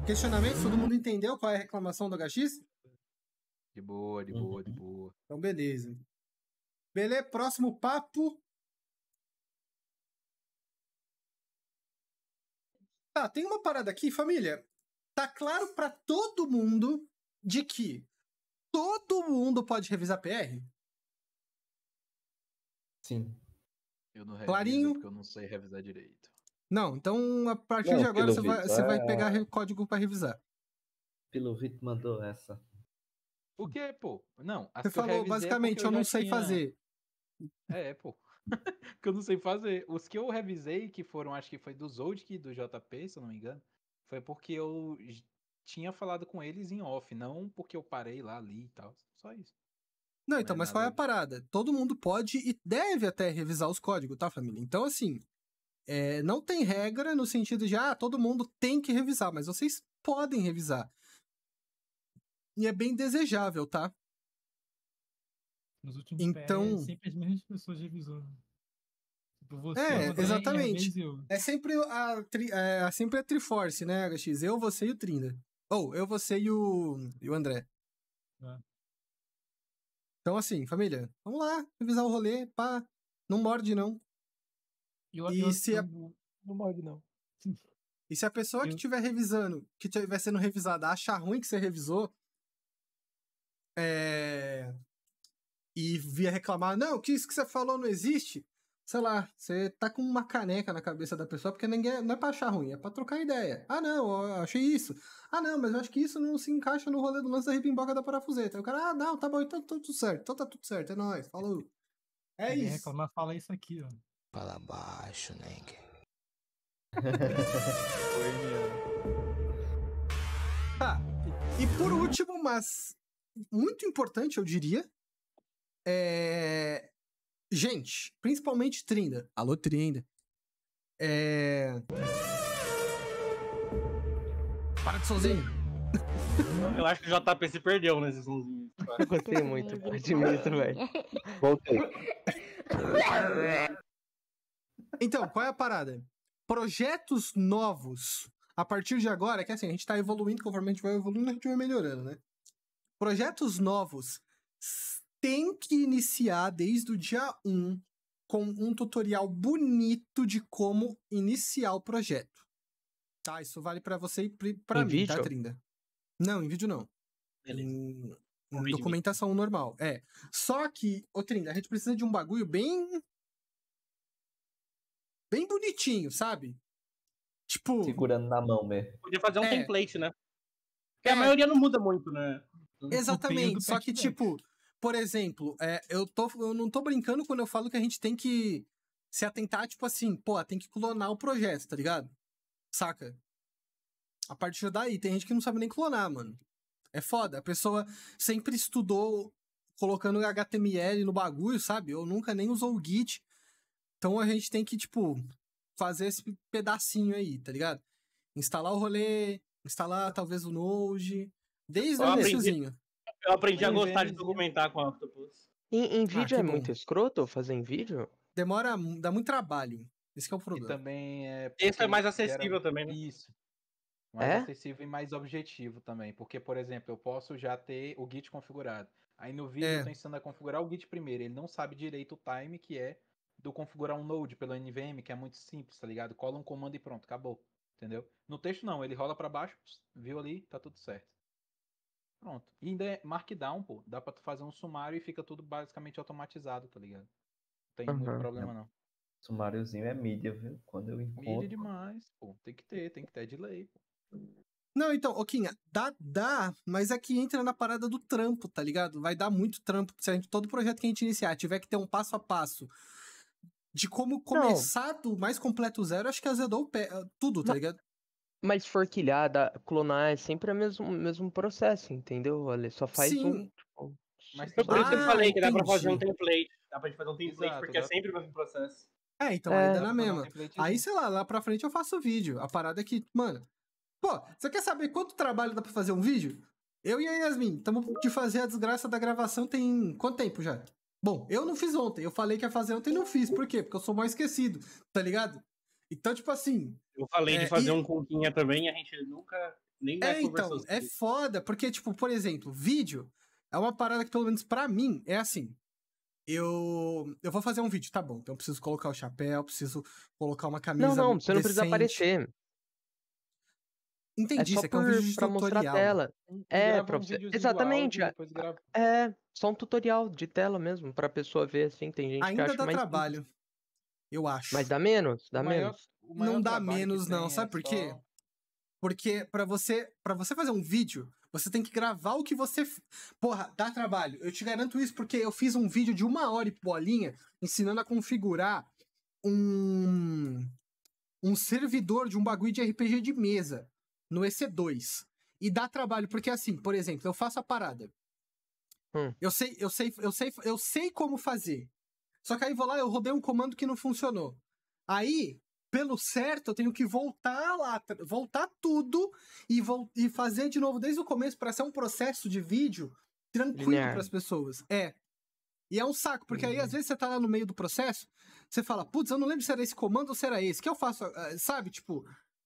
Questionamento? Todo mundo entendeu qual é a reclamação do HX? De boa, de boa, de uhum. boa. Então, beleza. Beleza, próximo papo. Tá, tem uma parada aqui, família. Tá claro para todo mundo de que todo mundo pode revisar PR? Sim. Eu não reviso Clarinho. porque eu não sei revisar direito. Não, então a partir não, de agora você vai, você vai, é- pegar código para revisar. Pelo Vito mandou essa. O que, pô? Não, Você falou, eu é basicamente, eu, eu não sei tinha... fazer. É, pô. que eu não sei fazer. Os que eu revisei, que foram, acho que foi do Zold e do JP, se eu não me engano, foi porque eu tinha falado com eles em off, não porque eu parei lá ali e tal. Só isso. Não, então, mas qual é a parada? Todo mundo pode e deve até revisar os códigos, tá, família? Então, assim, é, não tem regra no sentido de, ah, todo mundo tem que revisar, mas vocês podem revisar. E é bem desejável, tá? Nos últimos então... pés, sempre as mesmas pessoas revisando. Tipo, você, é, André, exatamente. É sempre a, é, sempre a Triforce, né, HX? Eu, você e o Trinda. Ou, oh, eu, você e o, e o André. É. Então, assim, família, vamos lá, revisar o rolê, pá. Não morde, não. Eu, e eu, se eu, a... Não morde, não. E se a pessoa que estiver revisando, que estiver sendo revisada, achar ruim que você revisou, é... e vier reclamar, não, que isso que você falou não existe, sei lá, você tá com uma caneca na cabeça da pessoa, porque ninguém, não é pra achar ruim, é pra trocar ideia. Ah, não, eu achei isso. Ah, não, mas eu acho que isso não se encaixa no rolê do lance da ribimboca da parafuseta. Aí o cara, ah, não, tá bom, então tá tudo certo, então tá tudo certo, é nóis, falou. É isso. reclamar, fala isso aqui, ó. Fala baixo, Neng. tá, e por último, mas muito importante, eu diria, é Gente, principalmente Trinda. Alô, Trinda. É. Para de sozinho. Eu acho que o JP se perdeu nesse sozinho. Gostei muito, admito, velho. Voltei. Então, qual é a parada? Projetos novos. A partir de agora, que é assim, a gente tá evoluindo, conforme a gente vai evoluindo, a gente vai melhorando, né? Projetos novos tem que iniciar desde o dia 1 com um tutorial bonito de como iniciar o projeto. Tá, isso vale para você e para mim, tá, vídeo? tá, Trinda? Não, em vídeo não. Em, documentação normal, é. Só que, ô Trinda, a gente precisa de um bagulho bem bem bonitinho, sabe? Tipo, segurando na mão, mesmo. Podia fazer um é, template, né? Porque é, a maioria não muda muito, né? Então, tipo, Exatamente, só que, tipo, por exemplo, é, eu, tô, eu não tô brincando quando eu falo que a gente tem que se atentar, tipo assim, pô, tem que clonar o projeto, tá ligado? Saca? A partir daí, tem gente que não sabe nem clonar, mano. É foda. A pessoa sempre estudou colocando HTML no bagulho, sabe? Ou nunca nem usou o Git. Então a gente tem que, tipo, fazer esse pedacinho aí, tá ligado? Instalar o rolê, instalar talvez o Node, desde o iníciozinho. Eu aprendi a gostar de documentar com a Octopus. Em, em ah, vídeo ah, é bom. muito escroto fazer em vídeo? Demora, dá muito trabalho. Esse é o problema. E também é. Esse é mais acessível também, né? Isso. Mais é? acessível e mais objetivo também. Porque, por exemplo, eu posso já ter o Git configurado. Aí no vídeo é. eu tô ensinando a configurar o Git primeiro. Ele não sabe direito o time que é do configurar um node pelo NVM, que é muito simples, tá ligado? Cola um comando e pronto, acabou. Entendeu? No texto não, ele rola para baixo, viu ali, tá tudo certo. Pronto. E ainda é Markdown, pô. Dá pra tu fazer um sumário e fica tudo basicamente automatizado, tá ligado? Não tem uhum. muito problema, não. Sumáriozinho é mídia, viu? Quando eu encontro. Mídia demais, pô. Tem que ter, tem que ter é de lei, pô. Não, então, Oquinha, dá, dá, mas é que entra na parada do trampo, tá ligado? Vai dar muito trampo. Se a gente, todo projeto que a gente iniciar tiver que ter um passo a passo de como começar não. do mais completo zero, acho que azedou o pé, tudo, tá não, ligado? Mas forquilhada, clonar é sempre o mesmo, mesmo processo, entendeu, Olha, Só faz Sim. um. Tipo, mas por isso que eu falei que dá pra fazer um template. Dá pra gente fazer um template, Exato, porque é dá. é sempre o mesmo processo. É, então é, aí dá na mesma. Um aí, assim. sei lá, lá pra frente eu faço vídeo. A parada é que, mano. Pô, você quer saber quanto trabalho dá pra fazer um vídeo? Eu e a Yasmin, estamos de fazer a desgraça da gravação tem quanto tempo já? Bom, eu não fiz ontem. Eu falei que ia fazer ontem e não fiz. Por quê? Porque eu sou mais esquecido, tá ligado? Então, tipo assim, eu falei é, de fazer e... um conquinha também, a gente nunca nem é, então, é foda, porque, tipo, por exemplo, vídeo é uma parada que, pelo menos para mim, é assim. Eu, eu vou fazer um vídeo, tá bom. Então eu preciso colocar o chapéu, preciso colocar uma camisa. Não, não, você decente. não precisa aparecer. É Entendi, é só você por, é um pra mostrar a tela. É, pra você... Um exatamente. Áudio, é, só um tutorial de tela mesmo, pra pessoa ver assim. Tem gente Ainda que acha dá mais trabalho. Eu acho. Mas dá menos, dá menos não dá menos, não. É Sabe é por quê? Só... Porque para você para você fazer um vídeo, você tem que gravar o que você. Porra, dá trabalho. Eu te garanto isso porque eu fiz um vídeo de uma hora e bolinha ensinando a configurar um. um servidor de um bagulho de RPG de mesa no EC2. E dá trabalho, porque assim, por exemplo, eu faço a parada. Hum. Eu sei, eu sei, eu sei, eu sei como fazer. Só que aí vou lá, eu rodei um comando que não funcionou. Aí pelo certo, eu tenho que voltar lá, voltar tudo e, vol e fazer de novo desde o começo para ser um processo de vídeo tranquilo para as pessoas. É. E é um saco, porque uhum. aí às uhum. vezes você tá lá no meio do processo, você fala, putz, eu não lembro se era esse comando ou se era esse. que eu faço? Ah, sabe, tipo,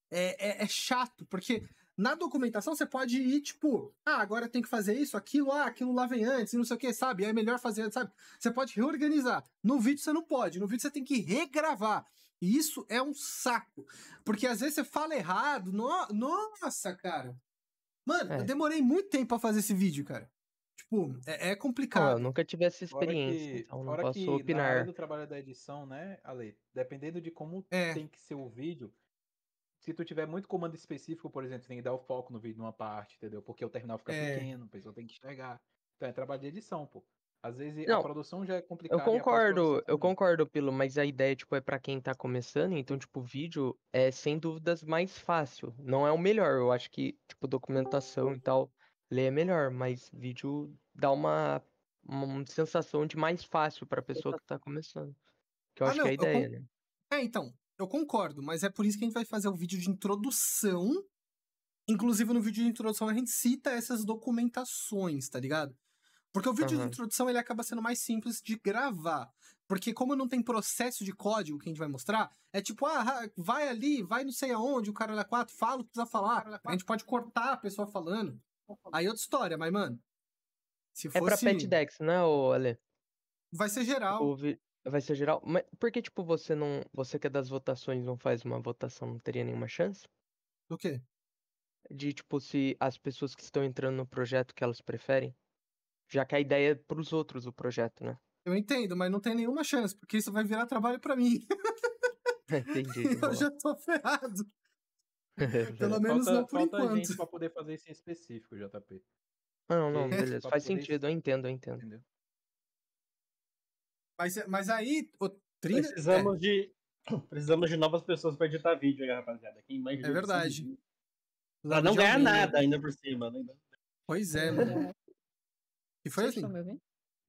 é, é, é chato, porque na documentação você pode ir, tipo, ah, agora tem que fazer isso, aquilo, ah, aquilo lá vem antes, e não sei o que, sabe? É melhor fazer, sabe? Você pode reorganizar. No vídeo você não pode, no vídeo você tem que regravar. E isso é um saco. Porque às vezes você fala errado. No... Nossa, cara. Mano, é. eu demorei muito tempo pra fazer esse vídeo, cara. Tipo, é, é complicado. Ah, eu nunca tive essa experiência, fora que, então não posso que, opinar. Na do trabalho da edição, né, Ale? Dependendo de como é. tem que ser o vídeo, se tu tiver muito comando específico, por exemplo, tem que dar o foco no vídeo numa parte, entendeu? Porque o terminal fica é. pequeno, o pessoal tem que enxergar. Então é trabalho de edição, pô. Às vezes não, a produção já é complicada. Eu concordo, eu concordo, Pilo, mas a ideia, tipo, é para quem tá começando, então, tipo, vídeo é sem dúvidas mais fácil. Não é o melhor, eu acho que, tipo, documentação e tal, ler é melhor, mas vídeo dá uma, uma sensação de mais fácil pra pessoa que tá começando. Que eu ah, acho não, que é a ideia, con... né? É, então, eu concordo, mas é por isso que a gente vai fazer o vídeo de introdução. Inclusive, no vídeo de introdução, a gente cita essas documentações, tá ligado? Porque o vídeo uhum. de introdução ele acaba sendo mais simples de gravar. Porque como não tem processo de código que a gente vai mostrar, é tipo, ah, vai ali, vai não sei aonde, o cara olha quatro, fala o que precisa falar. A gente pode cortar a pessoa falando. Aí outra história, mas, mano. Se fosse... É pra Pet Dex, né, ô Ale? Vai ser geral. Tipo, vi... Vai ser geral. Mas por que, tipo, você não. Você que é das votações não faz uma votação, não teria nenhuma chance? Do quê? De, tipo, se as pessoas que estão entrando no projeto que elas preferem já que a ideia é pros outros o projeto, né? Eu entendo, mas não tem nenhuma chance, porque isso vai virar trabalho para mim. Entendi. eu já tô ferrado. Pelo menos falta, não por falta enquanto. gente pra poder fazer isso em específico, JP. Não, não, é. beleza. Faz sentido, eu entendo, eu entendo. Mas, mas aí, o 30... Precisamos é. de... Precisamos de novas pessoas para editar vídeo aí, rapaziada. Quem é verdade. Pra não ganhar né? nada ainda por cima. Né? Pois é, mano. E foi Vocês assim. Estão me ouvindo?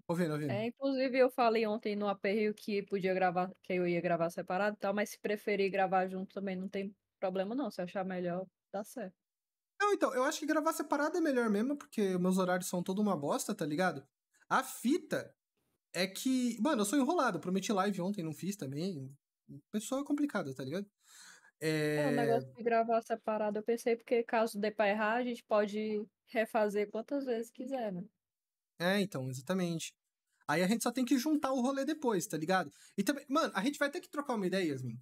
Ouvindo, ouvindo. É, inclusive eu falei ontem no aperreio que podia gravar, que eu ia gravar separado e tal, mas se preferir gravar junto também não tem problema não, se achar melhor, dá certo. Não, então, eu acho que gravar separado é melhor mesmo, porque meus horários são toda uma bosta, tá ligado? A fita é que, mano, eu sou enrolado, prometi live ontem, não fiz também. Pessoa complicado tá ligado? É... é, o negócio de gravar separado, eu pensei, porque caso dê pra errar, a gente pode refazer quantas vezes quiser, né? É, então, exatamente. Aí a gente só tem que juntar o rolê depois, tá ligado? E também, mano, a gente vai ter que trocar uma ideia, Yasmin.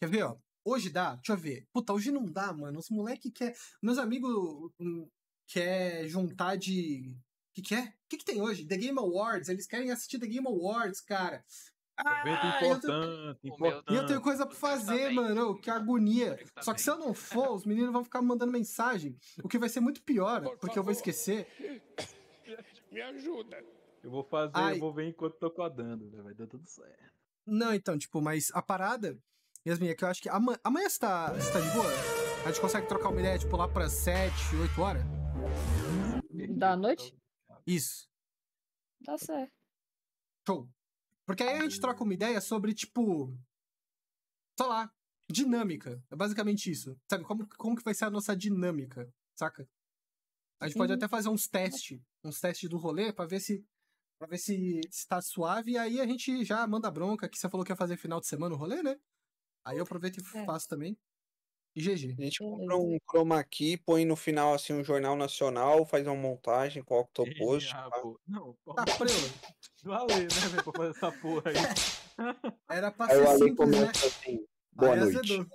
Quer ver, ó? Hoje dá? Deixa eu ver. Puta, hoje não dá, mano. Os moleque quer. Meus amigos hum, quer juntar de. O que, que é? O que, que tem hoje? The Game Awards. Eles querem assistir The Game Awards, cara. Ah, evento importante, eu importante. E eu tenho coisa pra tá fazer, mano. Oh, que agonia. Que tá tá Só que se eu não for, os meninos vão ficar mandando mensagem. O que vai ser muito pior, Por porque favor. eu vou esquecer. Me ajuda. Eu vou fazer, Ai. eu vou ver enquanto tô codando, né? vai dar tudo certo. Não, então, tipo, mas a parada, Yasmin, é que eu acho que amanhã, amanhã você, tá, você tá de boa? A gente consegue trocar uma ideia, tipo, lá pra 7, 8 horas? Da noite? Isso. Dá certo. Show. Porque aí a gente troca uma ideia sobre, tipo. Sei lá, dinâmica. É basicamente isso. Sabe, como, como que vai ser a nossa dinâmica, saca? A gente Sim. pode até fazer uns testes, uns testes do rolê para ver se para ver se está suave e aí a gente já manda bronca que você falou que ia fazer final de semana o rolê, né? Aí eu aproveito e é. faço também. E GG. A gente compra um chroma aqui põe no final assim um jornal nacional, faz uma montagem com o octopus. Tá... Ah, Não, tá preso. Do Ale, né, velho, pra fazer essa porra aí. Era pra aí ser simples, né? Assim, boa aí noite. Azedou.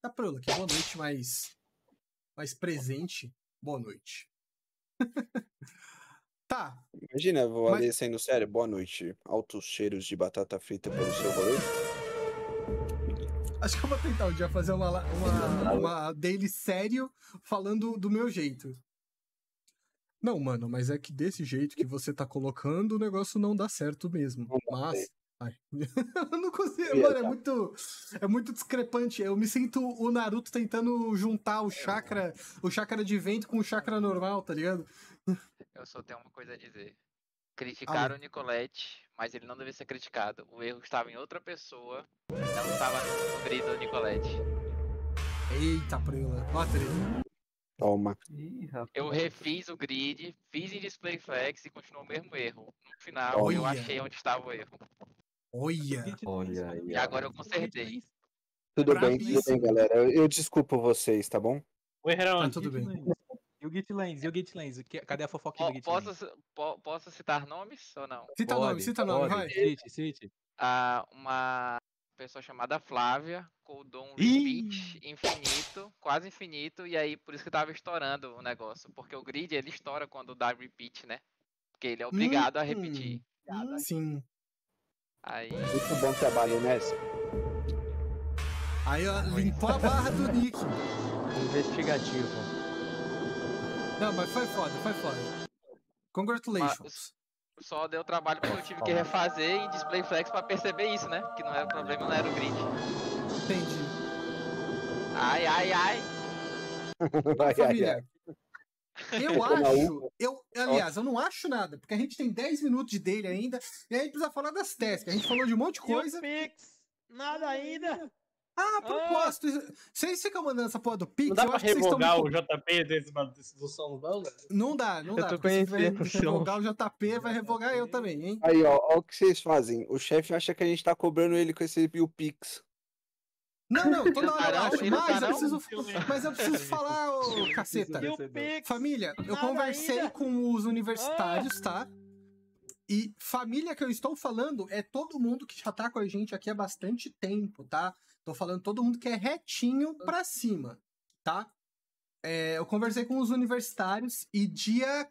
Tá preso aqui, boa noite, mas mais presente boa noite. tá. Imagina, vou Mas... ali sendo sério, boa noite. Altos cheiros de batata frita pelo seu rolê. Acho que eu vou tentar um dia fazer uma, uma, uma daily sério falando do meu jeito. Não, mano, mas é que desse jeito que você tá colocando, o negócio não dá certo mesmo. Mas eu não consigo, mano, é muito, é muito discrepante. Eu me sinto o Naruto tentando juntar o é, chakra, o chakra de vento com o chakra normal, tá ligado? Eu só tenho uma coisa a dizer. Criticaram o Nicolette, mas ele não deve ser criticado. O erro estava em outra pessoa, não estava no grito do Nicolette. Eita, Prila. Ó, Toma. eu refiz o grid, fiz em display flex e continuou o mesmo erro. No final, Olha. eu achei onde estava o erro. Olha! Olha E agora eu consertei. Tudo bem, tudo bem, assim, galera. Eu, eu desculpo vocês, tá bom? Oi, Heron. Tá tudo bem. E o GitLens, e o GitLens? Cadê a fofoquinha do GitLens? Posso, posso citar nomes ou não? Cita pode, nome, cita pode. nome, vai. Cite, cite. Ah, uma pessoa chamada Flávia codou um repeat infinito, quase infinito, e aí por isso que tava estourando o negócio, porque o grid ele estoura quando dá repeat, né? Porque ele é obrigado hum, a repetir. Hum, sim. Aí... Muito bom trabalho, Ness. Né? Aí, ó, limpou a barra do Nick. Investigativo. Não, mas foi foda, foi foda. Congratulations. Mas só deu trabalho porque eu tive que refazer em display flex pra perceber isso, né? Que não era problema, não era o grid. Entendi. Ai, ai, ai. Vai, Família, ai, ai. Eu é, acho, eu, aliás, eu não acho nada, porque a gente tem 10 minutos dele ainda, e a gente precisa falar das testes, a gente falou de um monte de coisa. Pix, nada ah, ainda. Ah, ah. propósito, ah. vocês ficam mandando essa porra do Pix? Não dá eu pra revogar o JP desse, desse do som, não, Não dá, não eu dá. Tô conhecendo vai revogar o JP, vai revogar eu também, hein? Aí, ó, ó o que vocês fazem. O chefe acha que a gente tá cobrando ele com esse o Pix. Não, não, toda hora eu acho, mas eu preciso, mas eu preciso falar, ô caceta. Família, eu conversei com os universitários, tá? E família que eu estou falando é todo mundo que já tá com a gente aqui há bastante tempo, tá? Tô falando todo mundo que é retinho pra cima, tá? É, eu conversei com os universitários e dia.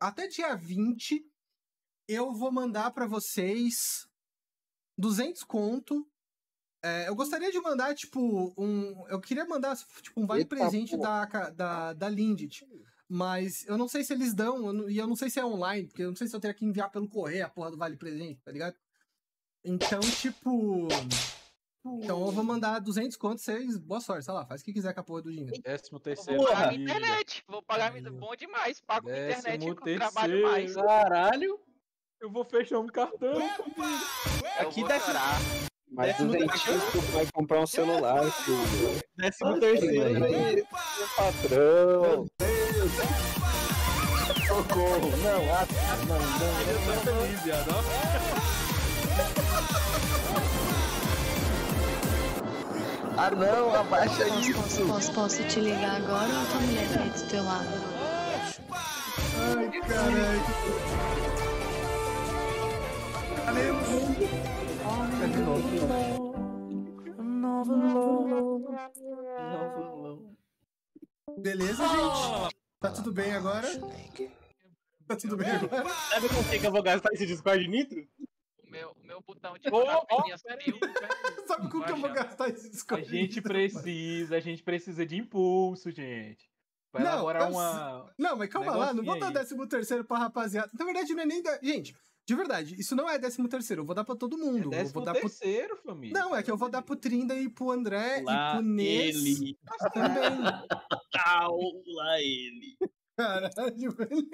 Até dia 20, eu vou mandar para vocês 200 conto é, eu gostaria de mandar, tipo, um. Eu queria mandar, tipo, um vale Eita, presente da, da, da Lindit. Mas eu não sei se eles dão, e eu não sei se é online, porque eu não sei se eu teria que enviar pelo correio a porra do Vale Presente, tá ligado? Então, tipo. Então eu vou mandar 200 contos, vocês, boa sorte, sei lá, faz o que quiser com a porra do dinheiro. Décimo terceiro. Vou pagar minha internet, vou pagar minha... bom demais, pago minha internet com trabalho mais. Caralho! Eu vou fechar um cartão. Opa! Aqui dá. Tá... Mas é, o dentista vai comprar um celular, filho. Décimo terceiro. Aí, né? patrão. Meu Deus. Socorro. Não, a, ah, não, não. Eu tô é feliz, viado. Ah não, abaixa posso, isso. Posso, posso, posso te ligar agora ou a tua mulher tá aí do teu lado? Ai, caralho. Valeu. Beleza, gente? Tá tudo bem agora? Tá tudo bem agora? Sabe com quem tá é que eu vou gastar esse Discord Nitro? O meu, botão de oh, Sabe com que eu vou gastar esse Discord A gente precisa, a gente precisa de impulso, gente. Vai não, eu... É uma... Não, mas calma lá, não vou dar aí. décimo terceiro pra rapaziada. Na verdade, não é nem. Da... Gente, de verdade, isso não é 13 terceiro, eu vou dar pra todo é mundo. É terceiro, pro... família. Não, é que eu vou dar pro Trinda e pro André lá e pro Nes. Ele. Também. Tá, lá ele. Caralho, velho.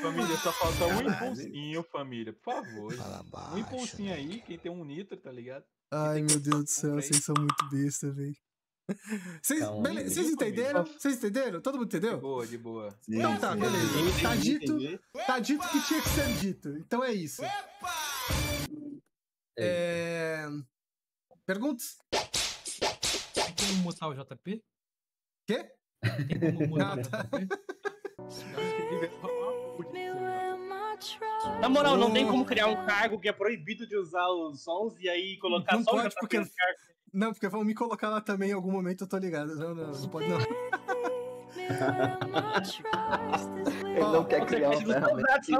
Família, só falta um impulsinho, família, por favor. Fala baixo, um impulsinho aí, quem tem um nitro, tá ligado? Ai, meu Deus do céu, vocês são muito besta, velho. Vocês, então, vocês entenderam? Vocês entenderam? Todo mundo entendeu? De boa, de boa. Sim, então tá, beleza. tá dito, tá dito que tinha que ser dito. Então é isso. É. é... Perguntas? Tem como mutar o JP? Quê? Tem como mutar o JP? É Na moral, não tem como criar um cargo que é proibido de usar os sons e aí colocar não só pode, o JP porque... Não, porque vão me colocar lá também em algum momento, eu tô ligado. Não, não, não pode não. ele não quer criar uma ferramenta que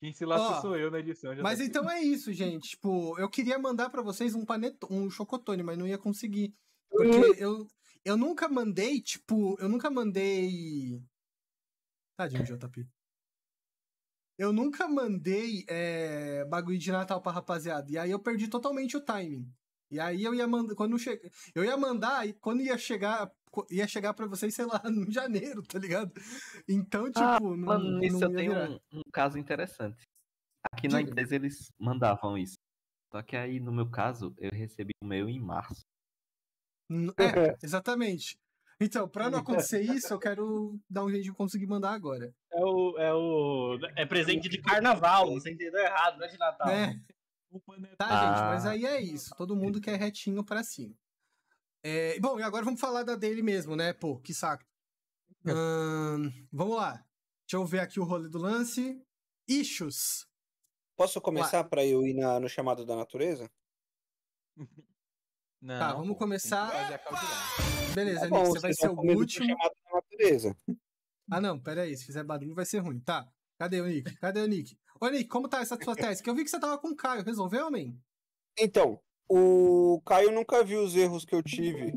Quem se lasca sou eu na edição. mas tá então é isso, gente. Tipo, eu queria mandar para vocês um panetone, um chocotone, mas não ia conseguir. Porque uhum. eu, eu nunca mandei, tipo, eu nunca mandei. Tadinho de JP eu nunca mandei é, bagulho de Natal pra rapaziada. E aí eu perdi totalmente o timing. E aí eu ia mandar. Quando che... Eu ia mandar, e quando ia chegar. Ia chegar pra vocês, sei lá, no janeiro, tá ligado? Então, ah, tipo. Ah, não, mano, isso eu tenho um, um, caso interessante. Aqui Diga. na empresa eles mandavam isso. Só que aí, no meu caso, eu recebi o meu em março. É, exatamente. Então, para não acontecer isso, eu quero dar um jeito de conseguir mandar agora. É o. É, o, é presente de carnaval, você entendeu errado, não é de Natal. É. Tá, ah. gente, mas ah. aí é isso. Todo mundo quer retinho pra cima. É, bom, e agora vamos falar da dele mesmo, né? Pô, que saco. Hum, vamos lá. Deixa eu ver aqui o rolê do lance. Issues. Posso começar para eu ir na, no chamado da natureza? Não, tá, vamos começar. Beleza, é bom, você vai ser o último. Ah, não, pera aí. Se fizer barulho vai ser ruim. Tá. Cadê o Nick? Cadê o Nick? Ô, Nick, como tá essa sua tese? Que eu vi que você tava com o Caio. Resolveu, homem? Então, o Caio nunca viu os erros que eu tive.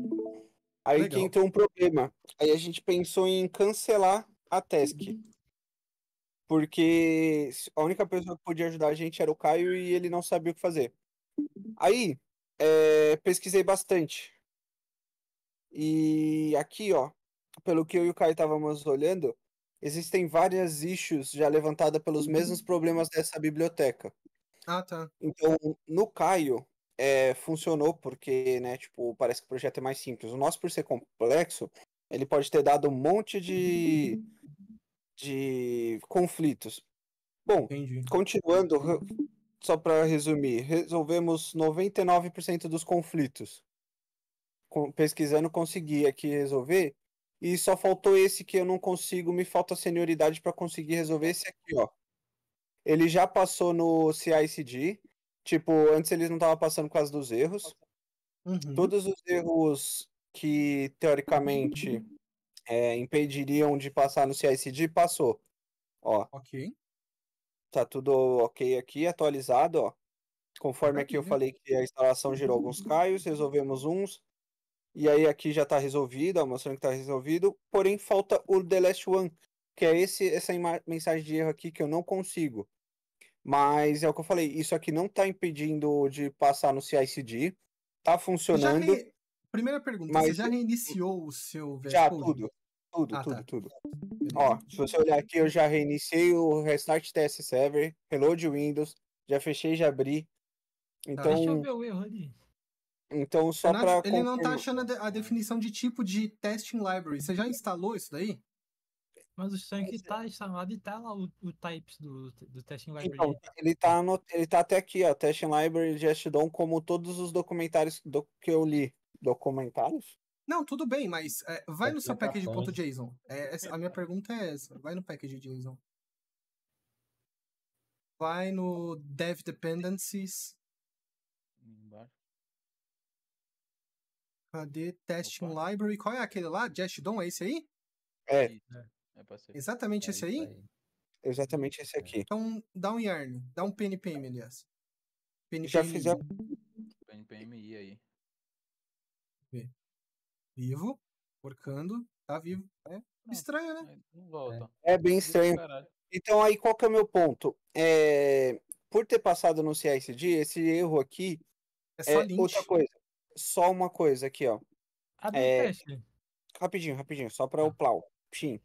Aí Legal. que entrou um problema. Aí a gente pensou em cancelar a task. Porque a única pessoa que podia ajudar a gente era o Caio e ele não sabia o que fazer. Aí, é, pesquisei bastante. E aqui, ó, pelo que eu e o Caio estávamos olhando, existem várias issues já levantadas pelos uhum. mesmos problemas dessa biblioteca. Ah, tá. Então, no Caio, é, funcionou porque, né, tipo, parece que o projeto é mais simples. O nosso, por ser complexo, ele pode ter dado um monte de, de conflitos. Bom, Entendi. continuando, só para resumir, resolvemos 99% dos conflitos. Com, pesquisando, consegui aqui resolver. E só faltou esse que eu não consigo, me falta senioridade para conseguir resolver esse aqui, ó. Ele já passou no CICD. Tipo, antes eles não estavam passando por causa dos erros. Uhum. Todos os erros que, teoricamente, é, impediriam de passar no CICD, passou. Ó. Ok. Tá tudo ok aqui, atualizado, ó. Conforme aqui eu falei que a instalação gerou alguns caios, resolvemos uns. E aí aqui já tá resolvido, ó, mostrando que tá resolvido. Porém, falta o The Last One, que é esse, essa mensagem de erro aqui que eu não consigo. Mas é o que eu falei, isso aqui não tá impedindo de passar no CICD. Tá funcionando. Re... Primeira pergunta, mas... você já reiniciou o seu... Já, tudo. Tudo, ah, tudo, tá. tudo. Ó, se você olhar aqui, eu já reiniciei o Restart TS Server, Reload Windows, já fechei, já abri. Tá, então. Tá, deixa eu ver o erro ali. Então, só tá para. Ele não tá achando a, definição de tipo de testing library. Você já instalou isso daí? Mas o é que está é. instalado e tá lá o, o types do, do testing library. Então, ele tá, no, ele tá até aqui, ó. Testing library gestdom como todos os documentários do, que eu li. Documentários? Não, tudo bem, mas é, vai no seu package.json. É, a minha pergunta é essa. Vai no package.json. Vai no dev dependencies. Embaixo. Cadê testing Opa. library? Qual é aquele lá? JSDOM, é esse aí? É. Né? é Exatamente é esse aí? aí? Exatamente esse é. aqui. Então, dá um yarn. Dá um PNPM, aliás. PNPM. Já fizemos. PNPM aí. Vê vivo, porcando, tá vivo. É não, estranho, né? Não volta. É, é bem estranho. Então aí qual que é o meu ponto? É, por ter passado no CICD, esse erro aqui é, é outra coisa. Só uma coisa aqui, ó. é, rapidinho, rapidinho, só para ah. Tá. o plau. Sim.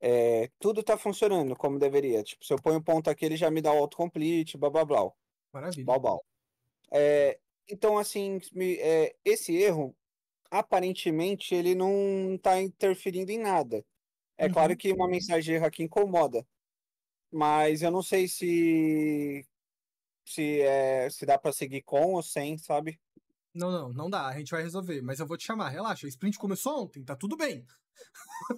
É, tudo tá funcionando como deveria. Tipo, se eu ponho um ponto aqui, ele já me dá o autocomplete, blá blá blá. Maravilha. Blá, blá. É, então, assim, me, é, esse erro aparentemente ele não está interferindo em nada. É uhum. claro que uma mensagem de aqui incomoda, mas eu não sei se se é, se dá para seguir com ou sem, sabe? Não, não, não dá. A gente vai resolver, mas eu vou te chamar. Relaxa, o sprint começou ontem, tá tudo bem.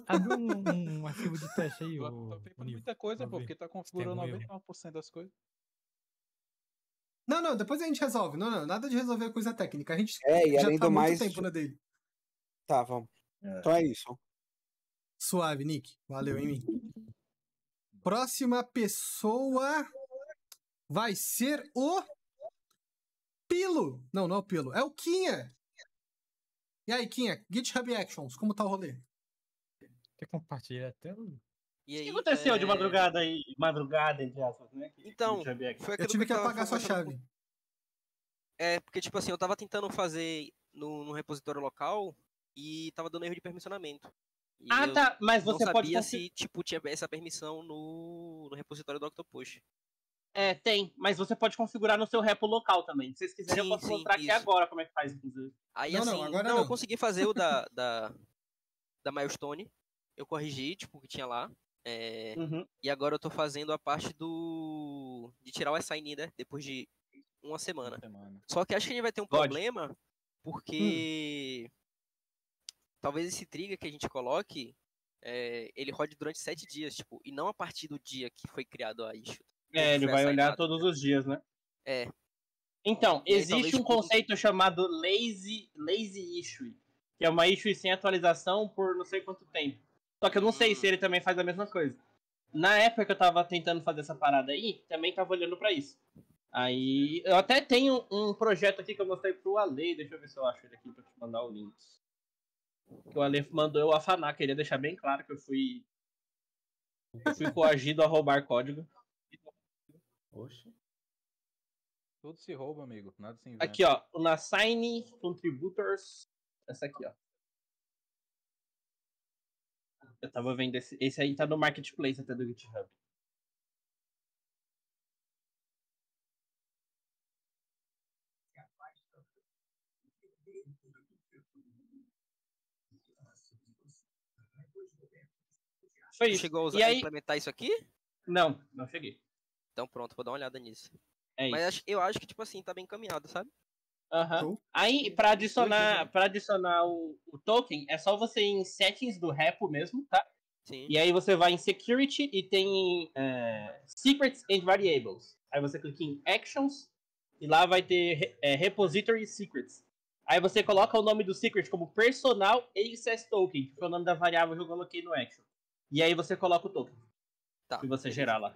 Abre tá um, um arquivo de teste aí, ô. Muita coisa, pô, porque tá configurando 99% das coisas. Não, não, depois a gente resolve. Não, não, nada de resolver coisa técnica. A gente é, e já além tá do mais... tempo na dele. Tá, vamos. É. Então é isso. Suave, Nick. Valeu, em mim. Próxima pessoa vai ser o Pilo. Não, não é o Pilo, é o Kinha. E aí, Kinha, GitHub Actions, como tá o rolê? Quer compartilhar a tela? E aí, o que aconteceu é... de madrugada aí? Madrugada, entre aspas, né? Que, então, que foi eu tive que, que apagar sua tipo, chave. É, porque, tipo assim, eu tava tentando fazer no, no repositório local e tava dando erro de permissionamento. E ah, tá, mas você não pode. Não sabia se, tipo, tinha essa permissão no, no repositório do Octopush. É, tem, mas você pode configurar no seu repo local também. Se vocês quiserem, sim, eu posso sim, mostrar isso. aqui agora como é que faz, inclusive. Aí, não, assim, não, agora não, não. eu consegui fazer o da, da, da Milestone. Eu corrigi, tipo, o que tinha lá. É, uhum. E agora eu tô fazendo a parte do. de tirar o SIN, né? Depois de uma semana. semana. Só que acho que a gente vai ter um Pode. problema, porque. Hum. Talvez esse trigger que a gente coloque, é, ele rode durante sete dias, tipo, e não a partir do dia que foi criado a issue. É, ele vai olhar né? todos os dias, né? É. Então, existe um tipo, conceito chamado lazy, lazy issue, que é uma issue sem atualização por não sei quanto tempo. Só que eu não sei hum. se ele também faz a mesma coisa. Na época que eu tava tentando fazer essa parada aí, também tava olhando para isso. Aí, eu até tenho um projeto aqui que eu mostrei pro Ale, deixa eu ver se eu acho ele aqui pra te mandar o link. O Ale mandou eu afanar, queria deixar bem claro que eu fui. Eu fui coagido a roubar código. Oxe. Tudo se rouba, amigo. Nada se inventa. Aqui, ó. O Nassine Contributors. Essa aqui, ó. Eu tava vendo esse. Esse aí tá no marketplace até do GitHub. Foi isso. Chegou a usar, aí... implementar isso aqui? Não, não cheguei. Então pronto, vou dar uma olhada nisso. É Mas isso. eu acho que, tipo assim, tá bem encaminhado, sabe? Uhum. Aí, é para adicionar, para adicionar o, o, token, é só você ir em settings do repo mesmo, tá? Sim. E aí você vai em security e tem é, secrets and variables. Aí você clica em actions e lá vai ter é, repository secrets. Aí você coloca o nome do secret como personal access token, que foi o nome da variável que eu coloquei no action. E aí você coloca o token. Tá. Que você gerar lá.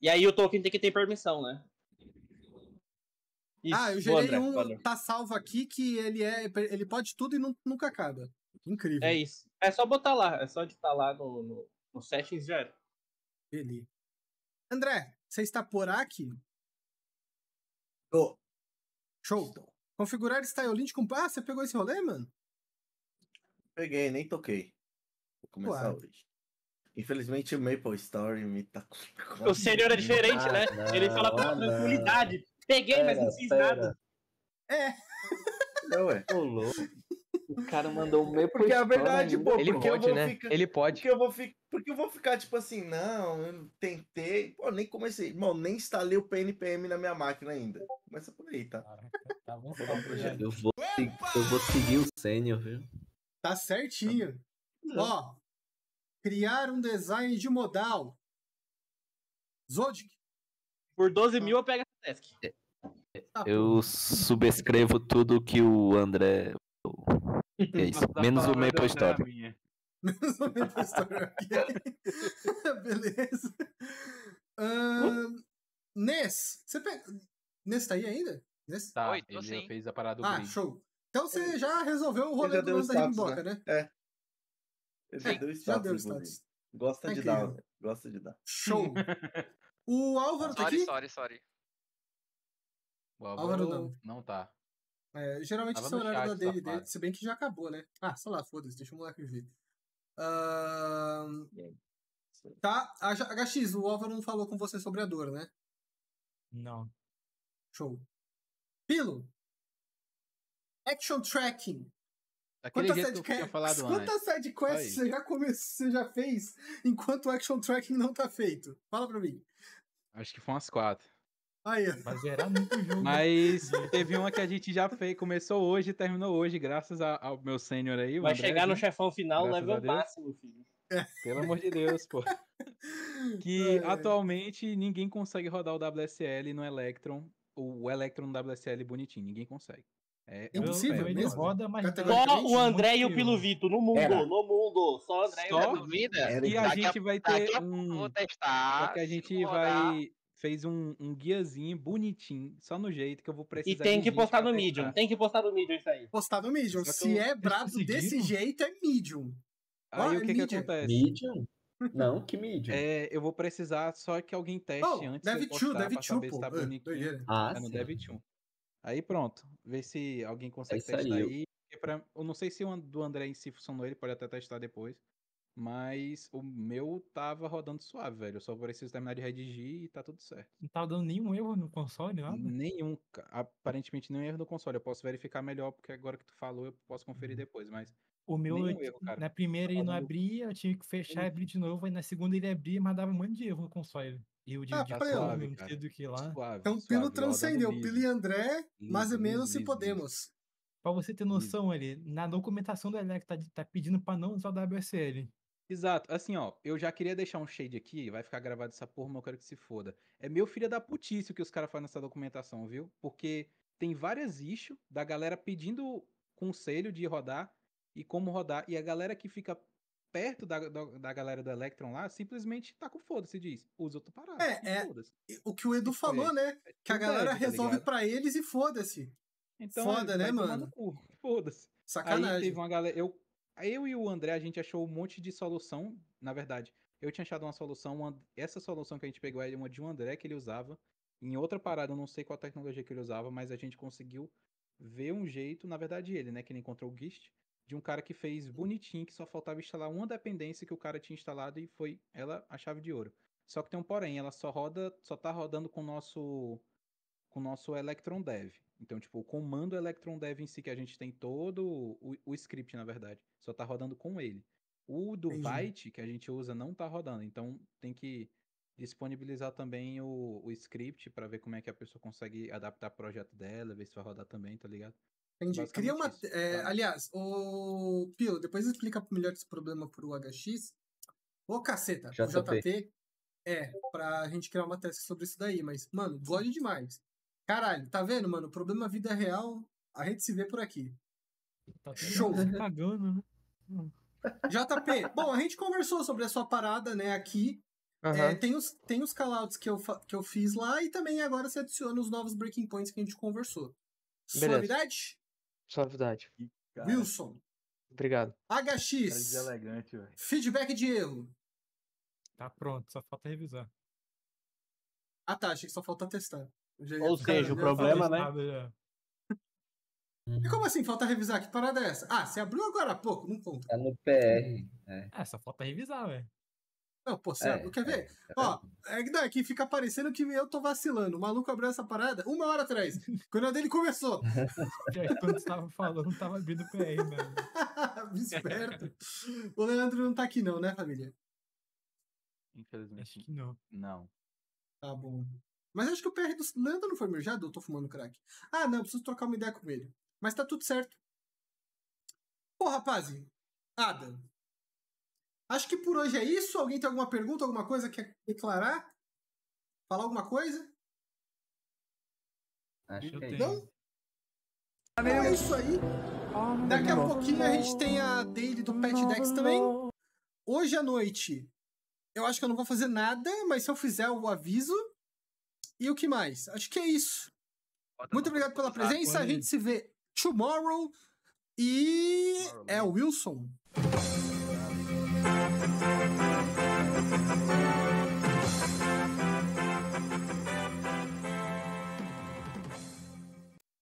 E aí o token tem que ter permissão, né? Isso. Ah, eu gerei um, valeu. tá salvo aqui, que ele é. Ele pode tudo e nunca acaba. Incrível. É isso. É só botar lá, é só digitar lá no, no, no settings já Ele. André, você está por aqui? Tô. Show. Configurar Configurar stylelint com. Ah, você pegou esse rolê, mano? Peguei, nem toquei. Vou começar hoje. Infelizmente o Maple Story me tá. O senhor é diferente, ah, né? Não, Ele fala com ah, tranquilidade. Peguei, pera, mas não fiz pera. nada. É. Não, ué. louco. O cara mandou um meio Porque a verdade, pô, ele pode, né? Ficar, ele pode. Porque eu, vou fi, porque eu vou ficar tipo assim, não, eu tentei. Pô, nem comecei. Irmão, nem instalei o PNPM na minha máquina ainda. Começa por aí, tá? tá bom, tá eu, vou, eu vou seguir o sênior, viu? Tá certinho. Ó, criar um design de modal. Zodic. Por 12 mil eu pego essa task. É, Tá Eu subscrevo tudo que o André. É isso. Menos o meio história. Menos o meio história. Beleza. Ness, você pega. Ness tá aí ainda? Ness? Tá, Oi, ele sim. fez a parada do Ah, show. Então você já resolveu o rolê do lance da Rimbomboca, né? né? É. já deu status. Já deu status. Gosta tá de dar. Gosta de dar. Show. o Álvaro tá sorry, aqui? Sorry, sorry, o Álvaro, Álvaro não. não tá. É, geralmente Tava esse horário da daily dele, se bem que já acabou, né? Ah, sei lá, foda-se, deixa o moleque ver. Uh... Tá, HX, o Álvaro não falou com você sobre a dor, né? Não. Show. Pilo! Action Tracking. Quanta quantas quest você já, começou, você já fez enquanto o Action Tracking não tá feito? Fala pra mim. Acho que foram umas quatro. Aí. Mas era muito jogo. Mas teve uma que a gente já fez, começou hoje e terminou hoje, graças ao meu sênior aí. Vai André, chegar no chefão final, level máximo, filho. É. Pelo amor de Deus, pô. Que é. atualmente ninguém consegue rodar o WSL no Electron, o Electron no WSL bonitinho, ninguém consegue. É, é impossível, ele mesmo. roda, mas só o André e o Vito no mundo, era. no mundo, só o André só? e o Pilovito. E a gente vai ter um, vou testar. que a gente vai fez um, um guiazinho bonitinho, só no jeito que eu vou precisar. E tem que postar no Medium, tem que postar no Medium isso aí. Postar no Medium. Se é brabo desse jeito, é Medium. Aí Olha, o é que, que acontece? Medium? Não, que medium É, eu vou precisar só que alguém teste oh, antes. Deve tio, deve tio, tá pô. É, ah, tá bonitinho. Ah, é no deve tio. Aí pronto, ver se alguém consegue é testar aí. aí. Pra, eu não sei se o do André em si funcionou, ele pode até testar depois. Mas o meu tava rodando suave, velho. Eu só preciso terminar de redigir e tá tudo certo. Não tava dando nenhum erro no console, nada? Nenhum. Aparentemente nenhum erro no console. Eu posso verificar melhor, porque agora que tu falou, eu posso conferir uhum. depois, mas. O meu, nenhum erro, cara. na primeira ele não abria, eu tinha que fechar e uhum. abrir de novo. Aí na segunda ele abria, mas dava um monte de erro no console. E o de, ah, de suave, cara. do que lá. Suave, então, suave, transcendeu. Pilo e André, liso, mais ou menos, liso, se podemos. Pra você ter noção ali, na documentação do elec tá, tá pedindo pra não usar o WSL. Exato. Assim, ó, eu já queria deixar um shade aqui, vai ficar gravado essa porra, mas eu quero que se foda. É meu filho da putice o que os caras fazem nessa documentação, viu? Porque tem várias issues da galera pedindo conselho de rodar e como rodar. E a galera que fica perto da, da, da galera do Electron lá, simplesmente tá com foda-se, diz. Usa outro parado. É, é. O que o Edu falou, é. né? É que a galera deve, tá resolve tá para eles e foda-se. Então, é, Foda, né, mano? Foda-se. Sacanagem. Aí teve uma galera. Eu eu e o André, a gente achou um monte de solução. Na verdade, eu tinha achado uma solução. Uma, essa solução que a gente pegou é uma de um André que ele usava. Em outra parada, eu não sei qual tecnologia que ele usava, mas a gente conseguiu ver um jeito, na verdade, ele, né? Que ele encontrou o GIST, de um cara que fez bonitinho, que só faltava instalar uma dependência que o cara tinha instalado e foi ela a chave de ouro. Só que tem um porém, ela só roda, só tá rodando com o nosso com o nosso Electron Dev. Então, tipo, o comando Electron Dev em si que a gente tem todo o, o script, na verdade só tá rodando com ele. O do Entendi. Byte que a gente usa não tá rodando, então tem que disponibilizar também o, o script para ver como é que a pessoa consegue adaptar o projeto dela, ver se vai rodar também, tá ligado? É Entendi. Cria uma. Isso, é, tá? Aliás, o Pio, depois explica melhor esse problema pro HX. Ô, caceta, JT. o JT. É, pra gente criar uma tese sobre isso daí, mas, mano, gole demais. Caralho, tá vendo, mano? O problema é vida real, a gente se vê por aqui. Tá Show! Pagando, né? JP, bom, a gente conversou sobre a sua parada, né, aqui. Uhum. É, tem, os, tem os callouts que eu, que eu fiz lá e também agora você adiciona os novos breaking points que a gente conversou. Beleza. Suavidade? Suavidade. Wilson. Obrigado. HX. Cara elegante, feedback de erro. Tá pronto, só falta revisar. Ah tá, achei que só falta testar. Ou seja, o problema, né? Já. E uhum. como assim falta revisar? Que parada é essa? Ah, você abriu agora há pouco, não conta. Tá no PR. É, é só falta revisar, velho. Não, pô, você é, abriu, quer é, ver? É, Ó, é que daqui é fica parecendo que eu tô vacilando. O maluco abriu essa parada uma hora atrás, quando a dele começou. aí, é, quando você tava falando, tava abrindo o PR, né? mano. Esperto. O Leandro não tá aqui, não, né, família? Infelizmente. Acho que não. Não. Tá bom. Mas acho que o PR do Leandro não foi meu. Já eu tô fumando crack. Ah, não, preciso trocar uma ideia com ele. Mas tá tudo certo. Pô, rapaz, Ada, acho que por hoje é isso. Alguém tem alguma pergunta, alguma coisa que quer declarar? Falar alguma coisa? Acho que é não. Então, é isso aí. Daqui a pouquinho a gente tem a daily do Pet Dex também. Hoje à noite, eu acho que eu não vou fazer nada, mas se eu fizer, eu aviso. E o que mais? Acho que é isso. Muito obrigado pela presença. A gente se vê Tomorrow e é Wilson.